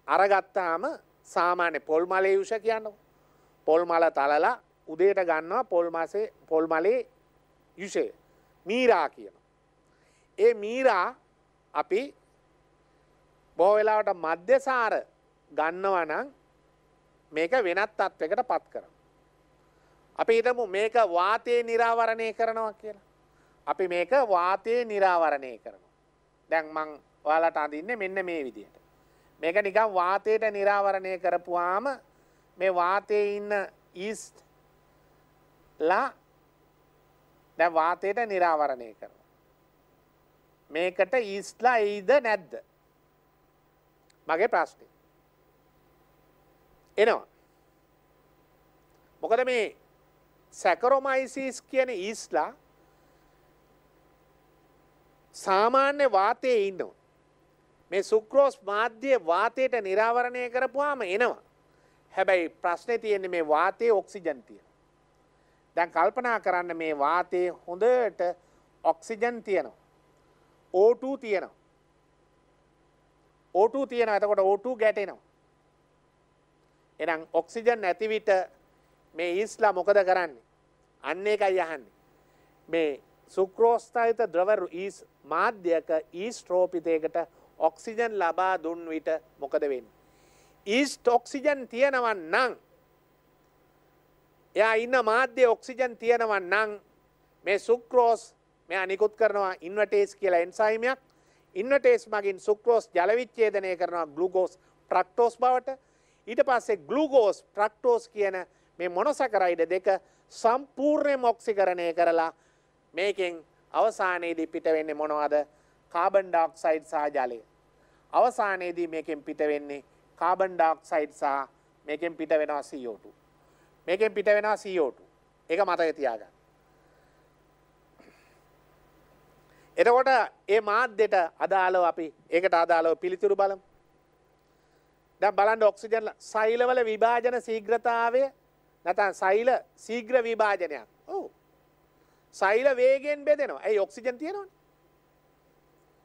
අරගත්තාම සාමාන්‍ය පොල් මලේ යුෂ කියන්න පොල් මල තලලා උදේට ගන්නවා පොල් මසේ පොල් මලේ යුෂය මීරා කියනවා ඒ මීරා අපි බොහෝ වෙලාවට මධ්‍යසාර ගන්නවා නම් මේක වෙනත් තත්වයකට පත් කරනවා. අපි හිතමු මේක වාතයේ निराවරණය කරනවා කියලා. අපි මේක වාතයේ निराවරණය කරනවා. දැන් මං ඔයාලට අඳින්නේ මෙන්න මේ විදිහට. මේක නිකන් වාතයට निराවරණය කරපුවාම මේ වාතයේ ඉන්න ඊස්ට් ලා දැන් වාතයට निराවරණය කරනවා. මේකට ඊස්ලා එයිද නැද්ද? මගේ ප්‍රශ්නේ. එනවා. මොකද මේ සැකරොමයිසිස් කියන ඊස්ලා සාමාන්‍ය වාතයේ ඉන්නවා. මේ සුක්‍රෝස් මාධ්‍ය වාතයට නිරාවරණය කරපුවාම එනවා. හැබැයි ප්‍රශ්නේ තියෙන්නේ මේ වාතයේ ඔක්සිජන් තියෙනවා. දැන් කල්පනා කරන්න මේ වාතයේ හොඳට ඔක්සිජන් තියෙනවා. O2 තියෙනවා. O2 තියෙනවා. එතකොට O2 ගැටෙනවා. එහෙනම් ඔක්සිජන් නැති විට මේ ඊස්ලා මොකද කරන්නේ? අන්න ඒකයි අහන්නේ. මේ සුක්‍රෝස්ථායිත ද්‍රව ඊස් මාධ්‍යක ඊස්ට්‍රෝපිතයකට ඔක්සිජන් ලබා දුන් විට මොකද වෙන්නේ? ඊස්ට් ඔක්සිජන් තියෙනවා නම් එයා ඉන්න මාධ්‍ය ඔක්සිජන් තියෙනවා නම් මේ සුක්‍රෝස් මෙයා නිකුත් කරනවා ඉන්වටේස් කියලා එන්සයිමයක් ඉන්වටේස් මගින් සුක්‍රෝස් ජලවිච්ඡේදනය කරනවා ග්ලූකෝස් ප්‍රක්ටෝස් බවට ඊට පස්සේ ග්ලූකෝස් ප්‍රක්ටෝස් කියන මේ මොනොසැකරයිඩ් දෙක සම්පූර්ණයෙන්ම ඔක්සිකරණය කරලා මේකෙන් අවසානයේදී පිට වෙන්නේ මොනවද කාබන් ඩයොක්සයිඩ් සහ ජලය අවසානයේදී මේකෙන් පිට වෙන්නේ කාබන් ඩයොක්සයිඩ් සහ මේකෙන් පිට වෙනවා CO2 මේකෙන් පිට වෙනවා CO2 ඒක මතක තියාගන්න එතකොට ඒ මාධ්‍යයට අදාළව අපි ඒකට අදාළව පිළිතුරු බලමු. දැන් බලන්න ඔක්සිජන් සෛලවල විභාජන ශීඝ්‍රතාවය නැත්නම් සෛල ශීඝ්‍ර විභාජනයක්. ඔව්. සෛල වේගයෙන් බෙදෙනවා. ඒ ඔක්සිජන් තියෙනවනේ.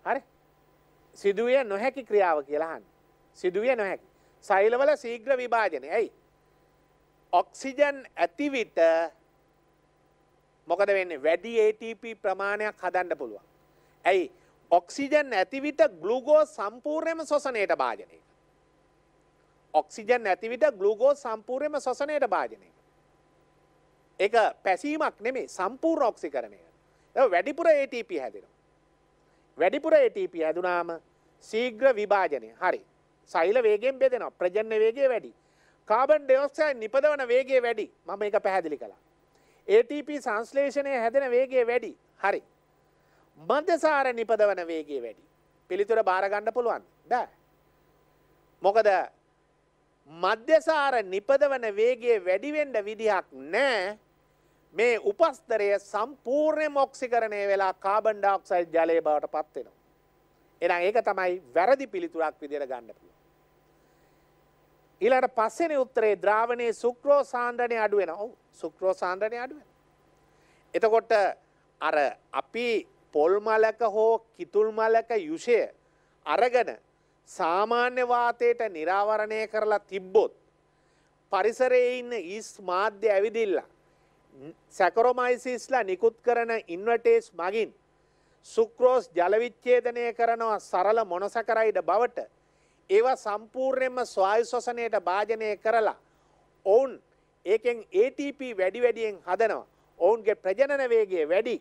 හරි. සිදුවිය නොහැකි ක්‍රියාව කියලා අහන්නේ. සිදුවිය නොහැකි. සෛලවල ශීඝ්‍ර විභාජනය. ඇයි? ඔක්සිජන් ඇති විට මොකද වෙන්නේ? වැඩි ATP ප්‍රමාණයක් හදන්න පුළුවන්. ඇයි ඔක්සිජන් ඇතිවිට ගලුගෝ සම්පූර්ණයම සොසනයට භාජනය. ඔක්සිජන් ඇතිවිට ගලුගෝ සම්පූර්ණයම සොසනයට භාජනය. එක පැසීමක් නෙමේ සම්පූර් ඔක්සි කරණය. වැඩිපුර ATP හැදෙන. වැඩිපුර ATP හැදුනාම සීග්‍ර විභාජනය හරි සෛල වේගෙන් බෙදෙන ප්‍රජන්න වේගේ වැඩි. කාබන් ඩෙවක්සයි නිපදවන වේගේ වැඩි මම එක පැහැදිලි කලා. ATP සංස්ලේෂණය හැදෙන වේගේ වැඩි හරි මන්දසාර නිපදවන වේගේ වැඩි. පිළිතුර බාරගන්න පුළුවන් බෑ. මොකද මධ්‍යසාර නිපදවන වේගේ වැඩිවෙන්ඩ විදිහක් නෑ මේ උපස්තරය සම්පූර්ණය මොක්සිකරණය වෙලා කාබන් ඩක්සයිල් ජලය බවට පත්වෙනවා. එන ඒක තමයි වැරදි පිළිතුරක් විදිර ගන්න පුළුව. ඊලට පස්සෙන උත්තරේ ද්‍රාවණයේ සුක්‍රෝ සාන්ඩනය අඩුවෙන ඔවු සුක්‍රෝ සාන්ඩනය අඩුවෙන. එතකොට අර අපි පොල් මලක හෝ කිතුල් මලක යුෂය අරගෙන සාමාන්‍ය වාතයට නිරාවරණය කරලා තිබ්බොත් පරිසරයේ ඉන්න ඊස් මාධ්‍ය ඇවිදිල්ලා සැකරොමයිසිස්ලා නිකුත් කරන ඉන්වටේස් මගින් සුක්‍රෝස් ජලවිච්ඡේදනය කරනවා සරල මොනසකරයිඩ බවට ඒවා සම්පූර්ණයෙන්ම ස්වායු ශ්වසනයට භාජනය කරලා ඔවුන් ඒකෙන් ATP වැඩි වැඩියෙන් හදනවා ඔවුන්ගේ ප්‍රජනන වේගය වැඩි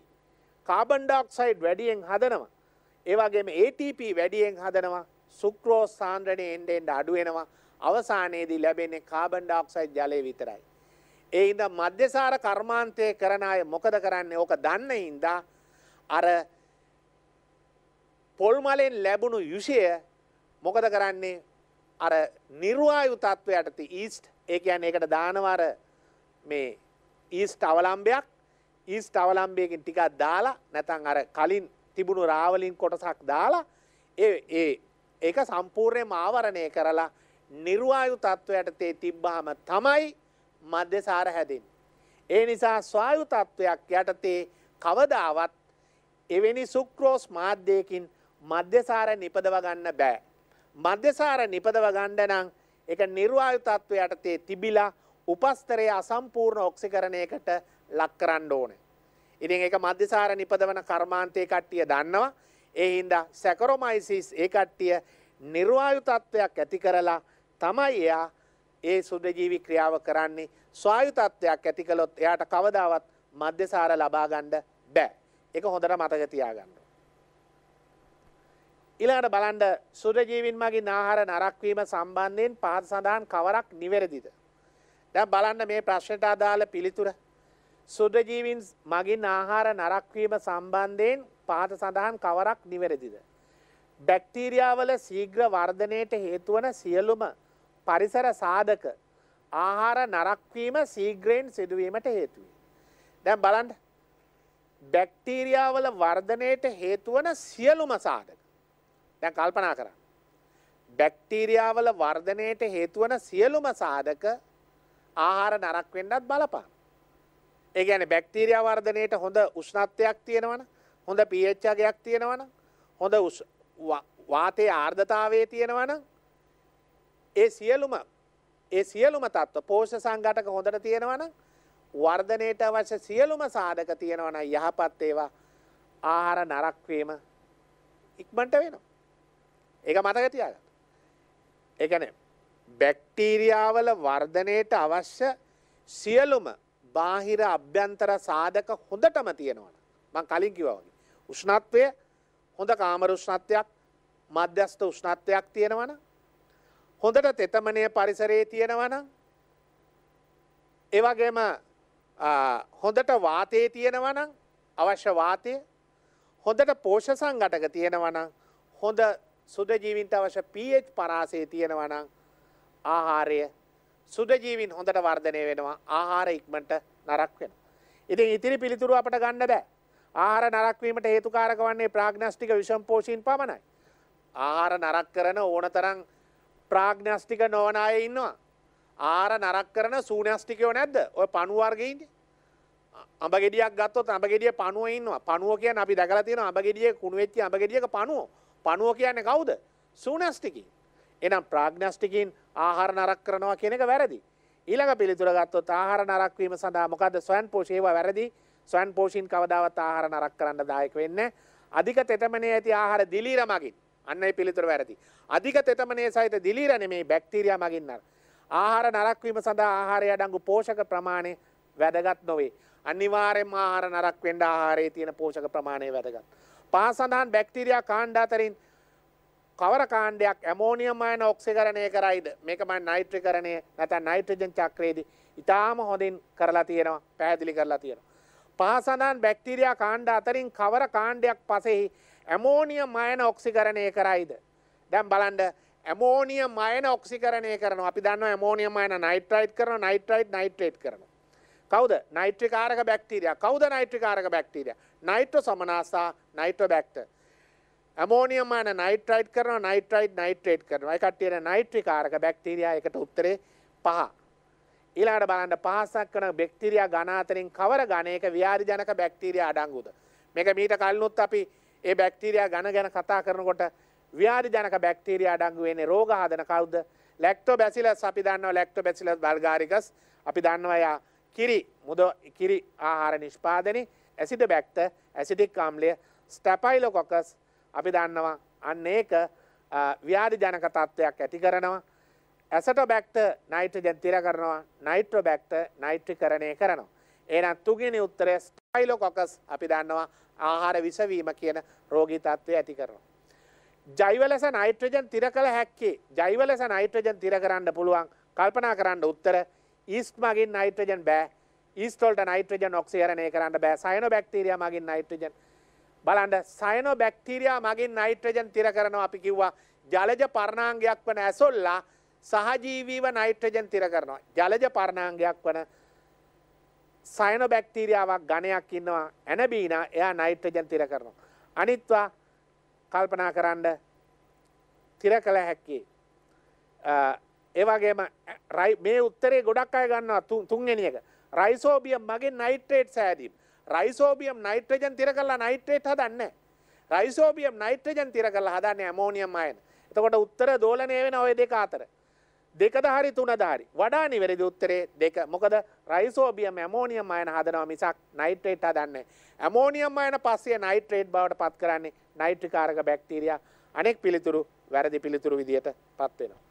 කාබන් ඩොක්සයිඩ් වැඩියෙන් හදනවා. ඒවගේම ATP වැඩියෙන් හදනවා සුක්‍රෝස් සාන්ද්‍රණය එන්ඩෙන්ඩ අඩුවෙනවා අවසානයේදී ලැබෙන්නේ කාබන් ඩොක්සයිඩ් ජලය විතරයි. ඒ ඉඳ මධ්‍යසාර කර්මාන්තය කරන අය මොකද කරන්නේ ඕක දන්න ඉන්දා අර පොල්මලෙන් ලැබුණු යුෂය මොකද කරන්නේ අර නිර්වායු තත්ත්වයට ඇති ඊස්ට් ඒ කියන්නේ ඒකට දානවර මේ ඊස්ට් අවලම්බයක් ඊස් අවලම්බයකින් ටිකක් දාලා නැතන් අර කලින් තිබුණු රාවලින් කොටසක් දාලා ඒ ඒ ඒක සම්පූර්ණය මාවරණය කරලා නිර්වායු තත්ත්වයට තේ තිබ්බහම තමයි මධ්‍යසාර හැදින්. ඒ නිසා ස්වායු තත්ත්වයක් යටතේ කවදාවත් එවැනි සුක්‍රෝස් මාධ්‍යයකින් මධ්‍යසාර නිපදව ගන්න බෑ. මධ්‍යසාර නිපදව ගන්න නම් ඒක නිර්වායු තත්ත්වයට තේ තිබිලා උපස්තරයේ අසම්පූර්ණ ඔක්සිකරණයකට ලක් කරන්න ඕනේ. ඉතින් ඒක මධ්‍යසාර නිපදවන කර්මාන්තේ කට්ටිය දන්නවා. ඒ හින්දා සැකරොමයිසිස් ඒ කට්ටිය නිර්වායු තත්වයක් ඇති කරලා තමයි එයා ඒ සුද්ධජීවි ක්‍රියාව කරන්නේ ස්වායු තත්වයක් ඇති කළොත් එයාට කවදාවත් මධ්‍යසාර ලබා ගන්න බෑ. ඒක හොඳට මතක තියාගන්න. ඊළඟට බලන්න සුරජීවින් මගින් ආහාර නරක් වීම සම්බන්ධයෙන් පහත සඳහන් කවරක් නිවැරදිද? දැන් බලන්න මේ ප්‍රශ්නට අදාළ පිළිතුර සුද්‍රජීවින් මගින් ආහාර නරක්වීම සම්බන්ධයෙන් පාත සඳහන් කවරක් නිවැරදිද. බැක්ටීරියාවල සීග්‍ර වර්ධනයට හේතුවන සියලුම පරිසර සාධක ආහාර නරක්වීම සීග්‍රයෙන් සිදුවීමට හේතුවයි. දැන් බලන්ට බැක්ටීරියාවල වර්ධනයට හේතුවන සියලුම සාධක. දැන් කල්පනා කරන්න. බැක්ටීරියාවල වර්ධනයට හේතුවන සියලුම සාධක ආහාර නරක් වෙන්නත් බලපාන. ඒ කියන්නේ බැක්ටීරියා වර්ධනයේට හොඳ උෂ්ණත්වයක් තියෙනවනම් හොඳ pH එකක් තියෙනවනම් හොඳ වාතයේ ආර්ද්‍රතාවයේ තියෙනවනම් ඒ සියලුම ඒ සියලුම තත්ත්ව පෝෂ්‍ය සංඝටක හොඳට තියෙනවනම් වර්ධනයට අවශ්‍ය සියලුම සාධක තියෙනවනම් යහපත් ඒවා ආහාර නරක් වීම ඉක්මනට වෙනවා. ඒක මතක තියාගන්න. ඒ කියන්නේ බැක්ටීරියාවල වර්ධනයට අවශ්‍ය සියලුම බාහිර අභ්‍යන්තර සාධක හොඳටම තියෙනවන. මං කලින් කිව්වා වගේ. උෂ්ණත්වය හොඳ කාමර උෂ්ණත්වයක් මධ්‍යස්ථ උෂ්ණත්වයක් තියෙනවන. හොඳට තෙතමනය පරිසරයේ තියෙනවන. ඒවගේම හොඳට වාතයේ තියෙනවන අවශ්‍ය වාතය හොඳට පෝෂ සංගටක තියෙනවන හොඳ සුදජීවින්ට අවශ්‍ය පH පරාසය තියෙනවන ආහාරය සුදජීවින් හොඳට වර්ධනය වෙනවා ආහාර ඉක්මට නරක් වෙන. ඉතින් ඉතිරි පිළිතුරු අපට ගන්න බෑ. ආහාර නරක්වීමට හේතුකාරක වන්නේ ප්‍රාග්නස්ටික විෂම්පෝෂීන් පමණයි. ආහාර නරක් කරන ඕනතරම් ප්‍රාග්නස්ටික නොවන අය ඉන්නවා. ආහාර නරක් කරන සූනස්ටිකයෝ නැද්ද? ඔය පණු වර්ගයේ ඉන්නේ. අඹ ගෙඩියක් ගත්තොත් අඹ ගෙඩිය පණුව ඉන්නවා. පණුව කියන්නේ අපි දැකලා තියෙනවා අඹ ගෙඩියේ කුණු වෙච්ච අඹ ගෙඩියක පණුව. පණුව කියන්නේ කවුද? සූනස්ටිකී. එනම් ප්‍රාග්ඥෂ්ටිකින් ආහාර නරක් කරනවා කියන එක වැරදි. ඊළඟ පිළිතුර ගත්තොත් ආහාර නරක්වීම සඳහා මොකද ස්වයන් පෝෂේව වැරදි ස්වයන් පෝෂීන් කවදාවත් ආහාර නරක් කරන්න දායක වෙන්න. අධික තෙතමනේ ඇති ආහාර දිලීර මගින් අන්න ඒ පිළිතුර වැරදි. අධික තෙතමනේ සහිත දිලීර නෙමේ බැක්ටීරියා මගින් නර. ආහාර නරක්වීම සඳහා ආහාරය අඩංගු පෝෂක ප්‍රමාණය වැදගත් නොවේ. අනිවාර්යෙන්ම ආහාර නරක් වෙන්න ආහාරයේ තියෙන පෝෂක ප්‍රමාණය වැදගත්. පහ සඳහන් බැක්ටීරියා කාණ්ඩ අතරින් කවර කාණ්ඩයක් ඇමෝනියම් අයන ඔක්සිකරණය කරයිද මේක මම නයිට්‍රිකරණය නැත්නම් නයිට්‍රජන් චක්‍රයේදී ඊටාම හොඳින් කරලා තියෙනවා පැහැදිලි කරලා තියෙනවා. පහසඳන් බැක්ටීරියා කාණ්ඩ අතරින් කවර කාණ්ඩයක් පසෙහි ඇමෝනියම් අයන ඔක්සිකරණය කරයිද දැන් බලන්න ඇමෝනියම් අයන ඔක්සිකරණය කරනවා අපි දන්නවා ඇමෝනියම් අයන නයිට්‍රයිට් කරනවා නයිට්‍රයිට් නයිට්‍රේට් කරනවා කවුද නයිට්‍රිකාරක බැක්ටීරියා කවුද නයිට්‍රිකාරක bacteria Nitrosomonas Nitrobacter ammonium අයන නයිට්‍රයිට් කරන නයිට්‍රයිට් නයිට්‍රේට් කරනවා ඒ කට්ටියට නයිට්‍රිකාරක බැක්ටීරියා එකට උත්තරේ පහ. ඊළඟට බලන්න පහසක් කරන බැක්ටීරියා ඝන අතරින් කවර ඝනයක ව්‍යාධිජනක බැක්ටීරියා අඩංගුද? මේක මීට කලිනුත් අපි ඒ බැක්ටීරියා ඝන ගැන කතා කරනකොට ව්‍යාධිජනක බැක්ටීරියා අඩංගු වෙන්නේ රෝග හදන කවුද? ලැක්ටෝබැසිලස් අපි දන්නවා ලැක්ටෝබැසිලස් බල්ගාරිකස් අපි දන්නවා යා කිරි මුද කිරි ආහාර නිෂ්පාදනයේ ඇසිඩ බැක්ට ඇසිඩික් ආම්ලය ස්ටැපයිලොකොකස් අපි දන්නවා අන්න ඒක ව්‍යාධි ජනක තත්ත්වයක් ඇති කරනවා ඇසට බැක්ට නයිට්‍රජන් තිර කරනවා නයිට්‍රෝ බැක්ට නයිට්‍රිකරණය කරනවා එනම් තුගෙන උත්තරය ස්ටයිලෝකොකස් අපි දන්නවා ආහාර විසවීම කියන රෝගී තත්ත්වය ඇති කරනවා ජයිවලස නයිට්‍රජන් තිර කළ හැක්කේ ජයිවලස නයිට්‍රජන් තිර කරන්න පුළුවන් කල්පනා කරන්න උත්තර ඊස්ට් මගින් නයිට්‍රජන් බෑ ඊස්ටොල්ට නයිට්‍රජන් ඔක්සිේරණය කරන්න බෑ සයන බැක්ටීරිය මගින් නයිට්‍රජන් බලන්ඩ සයනෝ බැක්ටීරයා මගින් නයිට්‍රජන් තිර කරනවා අපි කිව්වා ජලජ පරණාංගයක් වන ඇසොල්ලා සහජීවීව නයිට්‍රජන් තිර කරනවා. ජලජ පරණාංගයක් වන සයනෝ බැක්ටීරයාවක් ගණයක් ඉන්නවා ඇනබීන එයා නයිට්‍රජන් තිර කරනවා. අනිත්වා කල්පනා කරන්න තිර කළ හැක්කේ. ඒවාගේම රයි මේ උත්තරේ ගොඩක් අය ගන්නවා තුන්ගෙනියක රයිසෝබිය මගේ නයිට්‍රේට් සෑදීම රයිසෝබියම් නයිට්‍රජන් තිර කරලා නයිට්‍රේට් හදන්න රයිසෝබියම් නයිට්‍රජන් තිර කරලා හදන්න ඇමෝනියම් අයන එතකොට උත්තර දෝලනය වෙන ඔය දෙක අතර දෙකද හරි තුනද හරි වඩා නිවැරදි උත්තරේ දෙක මොකද රයිසෝබියම් ඇමෝනියම් අයන හදනවා මිසක් නයිට්‍රේට් හදන්නේ ඇමෝනියම් අයන පස්සේ නයිට්‍රේට් බවට පත් කරන්නේ නයිට්‍රිකාරක බැක්ටීරියා අනෙක් පිළිතුරු වැරදි පිළිතුරු විදියට පත් වෙනවා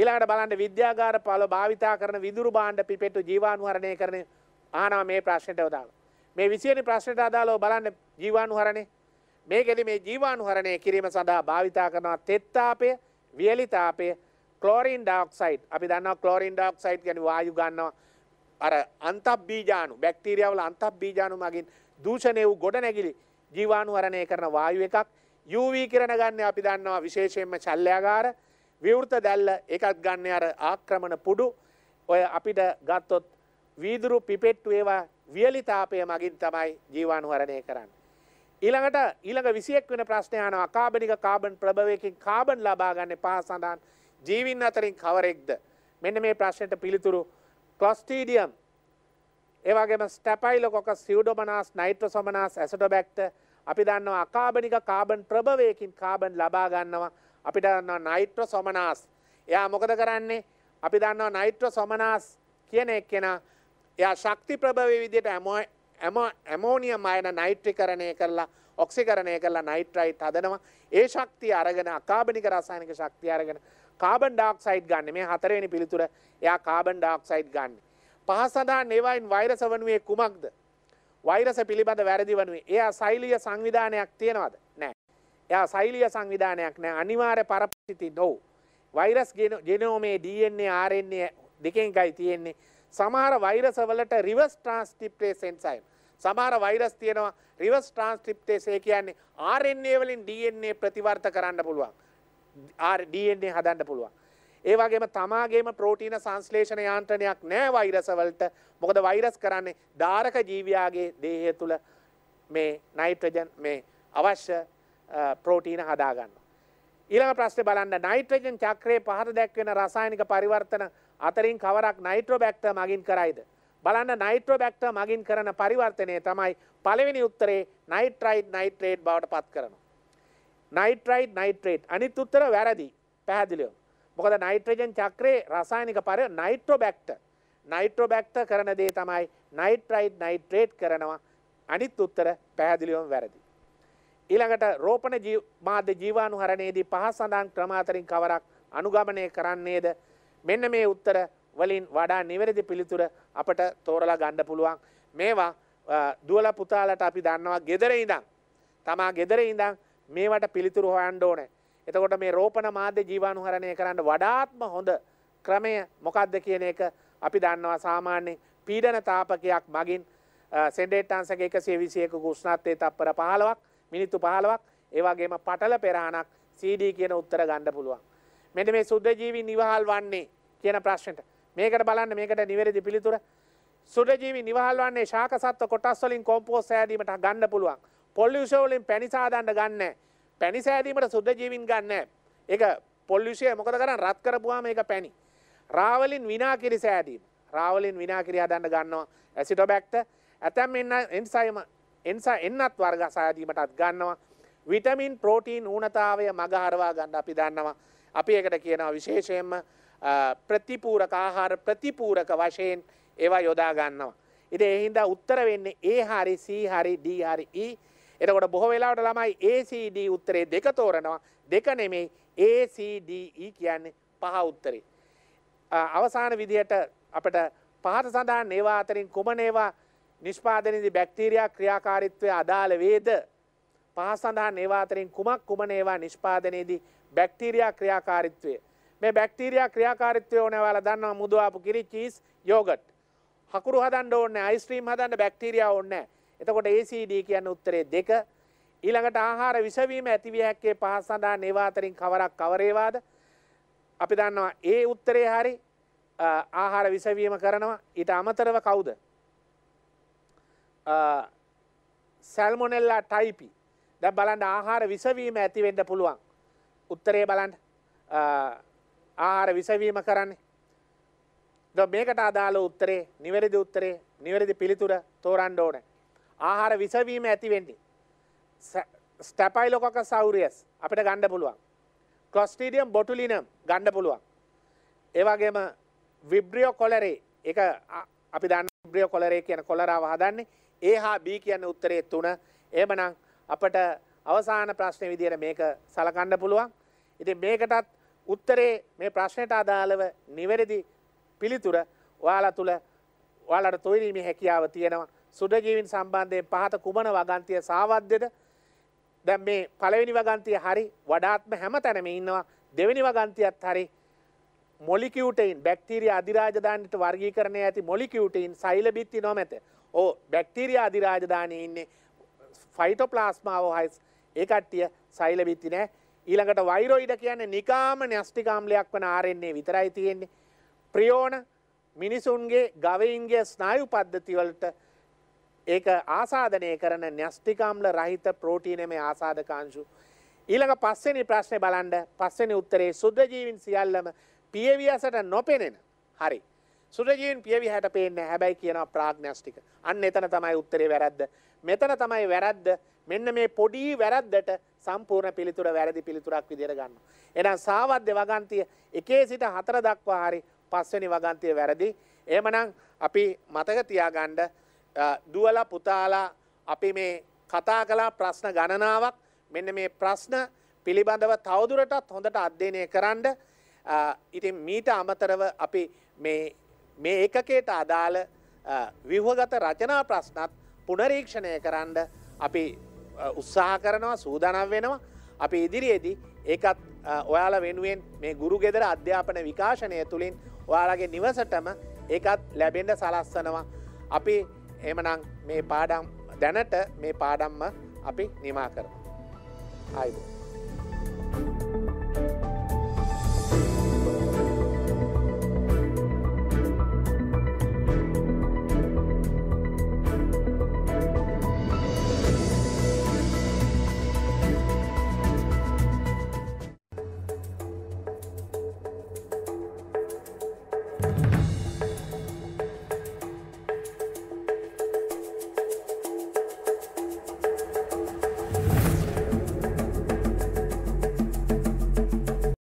ඊළඟට බලන්න විද්‍යාගාර පාල භාවිතා කරන විදුරු භාණ්ඩ පිපෙට්ටු ජීවාණුහරණය කරන ආනවා මේ ප්‍රශ්නෙට උදාව මේ විසියනි ප්‍රශ්නයට අදාළව බලන්න ජීවාණු හරණය මේකෙදි මේ ජීවාණු හරණය කිරීම සඳහා භාවිතා කරනවා තෙත්තාපය වියලිතාපය ක්ලෝරින් ඩොක්සයිඩ් අපි දන්නවා ක්ලෝරින් ඩොක්සයිඩ් ගැන වායු ගන්නවා අර අන්තබ්බීජාණු බැක්ටීරියාවල අන්තබ්බීජාණු මගින් දූෂණය වූ ගොඩනැගිලි ජීවාණු හරණය කරන වායු එකක් UV කිරණ ගන්න අපි දන්නවා විශේෂයෙන්ම ශල්‍යාගාර විවෘත දැල්ල එකත් ගන්න අර ආක්‍රමණ පුඩු ඔය අපිට ගත්තොත් වීදුරු පිපෙට්ටු ඒවා වියලිතාපය මගින් තමයි ජීවාණුවරණය කරන්න. ඊළඟට ඊළඟ විසියෙක් වෙන ප්‍රශ්නයන අකාබනික කාබන් ප්‍රභවයකින් කාබන් ලබාගන්න පහ සඳන් ජීවින් අතරින් කවරෙක්ද මෙන්න මේ ප්‍රශ්නයට පිළිතුරු ක්ලොස්ටීඩියම් ඒවගේම ස්ටැපයිලොකොක සිවඩෝමනස් නයිට්‍ර සමනස් ඇසට බැක්ට අපි දන්නවා අකාබනික කාබන් ප්‍රභවයකින් කාබන් ලබාගන්නවා අපි දන්නවා නයිට්‍ර සොමනස් එයා මොකද කරන්නේ අපි දන්නවා නයිට්‍ර සොමනස් කියන එක් කෙනා එයා ශක්ති ප්‍රභවය විදියට ඇමෝ ඇමෝනියම් අයන නයිට්‍රිකරණය කරලා ඔක්සිකරණය කරලා නයිට්‍රයිට් හදනවා ඒ ශක්තිය අරගෙන අකාබනික රසායනික ශක්තිය අරගෙන කාබන් ඩොක්සයිඩ් ගන්න මේ හතරවෙනි පිළිතුර එයා කාබන් ඩොක්සයිඩ් ගන්න. පහ සඳහා නෙවයින් වෛරස වනුවේ කුමක්ද? වෛරස පිළිබඳ වැරදි වනුවේ. එයා සෛලීය සංවිධානයක් තියනවද? නැහැ. එයා සෛලීය සංවිධානයක් නැහැ. අනිවාර්ය පරපතිති no. වෛරස් ජෙනෝමේ DNA RNA දෙකෙන් එකයි තියෙන්නේ. සමහර වෛරසවලට රිවස් ට්‍රන්ස්ටිප්ටේස් එන්සයිම්. සමහර වෛරස් තියෙනවා රිවස් ට්‍රන්ස්ටිප්ටේස් ඒ කියන්නේ RNA වලින් DNA ප්‍රතිවර්ත කරන්න පුළුවන්. DNA හදන්න පුළුවන්. ඒ වගේම තමාගේම ප්‍රෝටීන සංශ්ලේෂණ යාන්ත්‍රණයක් නැහැ වෛරසවලට. මොකද වෛරස් කරන්නේ ධාරක ජීවියාගේ දේහය තුල මේ නයිට්‍රජන් මේ අවශ්‍ය ප්‍රෝටීන හදා ගන්නවා. ඊළඟ ප්‍රශ්නේ බලන්න නයිට්‍රජන් චක්‍රයේ පහත දැක්වෙන රසායනික පරිවර්තන අතරින් කවරක් නයිට්‍රෝබැක්ට මගින් කරයිද. බලන්න නයිට්‍රෝබැක්ට මගින් කරන පරිවර්තනය තමයි පළවෙනි උත්තරේ නයිට්‍රයිඩ් නයිට්‍රේට් බවට පත් කරනවා. නයිට්‍රයිඩ් නයිට්‍රේට් අනිත් උත්තර වැරදි පැහැදිලියෝ. මොකද නයිට්‍රජන් චක්‍රේ රසායනික පරය නයිට්‍රෝබැක්ට නයිට්‍රෝබැක්ට කරන දේ තමයි නයිට්‍රයිඩ් නයිට්‍රේට් කරනවා අනිත් උත්තර පැහැදිලියෝම වැරදි. ඊළඟට රෝපණ මාධ්‍ය ජීවාණු හරණයේදී පහස් සඳහන් ක්‍රම අතරින් කවරක් අනුගමනය කරන්නේද මෙන්න මේ උත්තර වලින් වඩා නිවැරදි පිළිතුර අපට තෝරලා ගණ්ඩ පුළුවන් මේවා දුවල පුතාලට අපි දන්නවා ගෙදර ඉඳං තමා ගෙදර ඉඳං මේවට පිළිතුරු හොයන්ඩ ඕනෑ එතකොට මේ රෝපණ මාධ්‍ය ජීවානුහරණය කරන්න වඩාත්ම හොඳ ක්‍රමය මොකක්ද කියන එක අපි දන්නවා සාමාන්‍ය පීඩන තාපකයක් මගින් සෙන්ඩේට්ටන්සක එකසේ විසියක ගුෂ්නත්තේ තත්පර පහලවක් මිනිත්තු පහලවක් ඒවාගේම පටල පෙරහනක් සීඩී කියන උත්තර ගණ්ඩ පුළුවන් මෙට මේ සුද්‍රජීවී නිවහල් වන්නේ කියන ප්‍රශ්නයට මේකට බලන්න මේකට නිවැරදි පිළිතුර සුඩජීවි නිවහල් වන්නේ ශාකසත්ව කොටස්වලින් කොම්පෝස් සෑදීමට ගන්න පුළුවන් පොල්ලිෂෝලින් පැනිසාදන්න ගන්න පැනිසෑදීමට සුද්‍රජීවින් ගන්න එක පොල්ලිෂය මොකද කරන්න රත් කරපුවා මේක පැණි රාවලින් විනාකිරි සෑදීම රාවලින් විනාකිරිය දන්න ගන්නවා ඇසිට බැක්ට ඇතැම් එන්න එන්සයිම එන්සා එන්නත් වර්ග සෑදීමටත් ගන්නවා විටමින් ප්‍රෝටීන් ඌනතාවය මගහරවා ගණ්ඩ අපි දන්නවා අපි එකට කියනවා විශේෂයෙන්ම ප්‍රතිපූරක ආහාර ප්‍රතිපූරක වශයෙන් ඒවා යොදා ගන්නවා. ඉති එහින්දා උත්තර වෙන්නේ ඒ හරි සී හරි ඩී හරි ඊ e. එතකොට බොහෝ වෙලාවට ළමයි ACD උත්තරේ දෙක තෝරනවා දෙක නෙමෙයි ACDE කියන්නේ පහ උත්තරේ. අවසාන විදිහට අපට පහත සඳහන් ඒවා අතරින් කුමන ඒවා නිෂ්පාදනයේදී බැක්ටීරියා ක්‍රියාකාරීත්වය අදාළ වේද? පහ සඳහන් ඒවා අතරින් කුමක් කුමන ඒවා නිෂ්පාදනයේදී බැක්ටීරයා ක්‍රියාකාරිත්වය මේ බැක්ටීරයා ක්‍රියාකාරිත්වය ඕන වාල දන්නවා මුදවාපු කිරි චීස් යෝගට් හකුරු හදන්න ඕන්න අයිස්ත්‍රීම් හදන්න බැක්ටීරයා ඕන්න එතකොට ACD කියන්න උත්තරේ දෙක ඊළඟට ආහාර විසවීම ඇතිවිය හැක්කේ පහස් සඳහා නේවාතරින් කවරක් කවරේවාද අපි දන්නවා ඒ උත්තරේ හරි ආහාර විසවීම කරනවා ඊට අමතරව කවුද සැල්මොනෙල්ලා ටයිපි දැ බලන්ඩ ආහාර විසවීම ඇතිවෙන්න පුළුවන් උත්තරේ බලන්ට ආහාර විසවීම කරන්නේ. ද මේකට අදාළ උත්තරේ නිවැරදි උත්තරේ නිවැරදි පිළිතුර තෝරන්න ඕන. ආහාර විසවීම ඇතිවෙන්ඩි. ස්ටැපයිලොකොක සෞරියස් අපිට ගණ්ඩ පුළුවන්. කොස්ටීඩියම් බොටුලිනම් ගණ්ඩ පුළුවන්. ඒවගේම විබ්‍රියෝ කොලරේ එක අපි දන්න බ්‍රියෝ කොලරේ කියන කොලරාව හදන්නේ ඒ හා බී කියන්න උත්තරේ තුන ඒමනං අපට අවසාන ප්‍රශ්නය විදියට මේක සලකණ්ඩ පුළුවන් ඉතින් මේකටත් උත්තරේ මේ ප්‍රශ්නයට අදාළව නිවැරදි පිළිතුර ඔයාලා තුළ ඔයාලට තොයිරීමේ හැකියාව තියෙනවා සුඩජීවින් සම්බන්ධයෙන් පහත කුමන වගන්තිය සාවද්‍යද දැන් මේ පළවෙනි වගන්තිය හරි වඩාත්ම හැම තැනම ඉන්නවා දෙවෙනි වගන්තියත් හරි මොලිකියුටයින් බැක්ටීරිය අධිරාජධානයට වර්ගීකරණය ඇති මොලිකියුටයින් සෛලබිත්ති නොමැත. ඕ බැක්ටීරිය අධිරාජධානයේ ඉන්නේ ෆයිටෝප්ලාස්මාව හයිස් ඒ කට්ටිය සෛලබිත්ති නෑ. ඊළඟට වෛරෝයිඩ කියන්නේ නිකාම න්‍යෂ්ටිකාම්ලයක් වන ආරෙන්නේ විතරයි තියෙන්නේ. ප්‍රියෝන මිනිසුන්ගේ ගවයින්ගේ ස්නායු පද්ධතිවලට ඒක ආසාධනය කරන න්‍යෂ්ටිකාම්ල රහිත ප්‍රෝටීනමේ ආසාධකාංශු. ඊළඟ පස්සෙනි ප්‍රශ්නය බලන්ඩ පස්සෙනි උත්තරේ සුද්‍රජීවින් සියල්ලම පියවියසට නොපෙනෙන හරි. සුරජීන් පියවි හැට පේන්න හැබැයි කියන ප්‍රාග්ඥෂ්ටික අන්න එතන තමයි උත්තරේ වැරද්ද මෙතන තමයි වැරද්ද මෙන්න මේ පොඩි වැරද්දට සම්පූර්ණ පිළිතුර වැරදි පිළිතුරක් විදිහට ගන්නවා. එහෙනම් සාවද්ද වගන්තිය එකේ සිට හතර දක්වා හරි පස්වෙනි වගන්තිය වැරදි. එහෙමනම් අපි මතක තියාගන්න දුවලා පුතාලා අපි මේ කතා කළා ප්‍රශ්න ගණනාවක් මෙන්න මේ ප්‍රශ්න පිළිබඳව තවදුරටත් හොඳට අධ්‍යයනය කරන්න ඉතින් මීට අමතරව අපි මේ ඒකකයට අදාළ විහගත රචනා ප්‍රශ්නත් පුනරීක්ෂණය කරන්න අපි උත්සාහ කරනවා සූදනම් වෙනවා අපි ඉදිරියේදී ඒකත් ඔයාල වෙනුවෙන් මේ ගුරු ගෙදර අධ්‍යාපන විකාශනය තුළින් ඔයාලගේ නිවසටම ඒකත් ලැබෙන්ඩ සලස්සනවා අපි එමනං මේ පාඩම් දැනට මේ පාඩම්ම අපි නිමා කරන. අයිබෝ.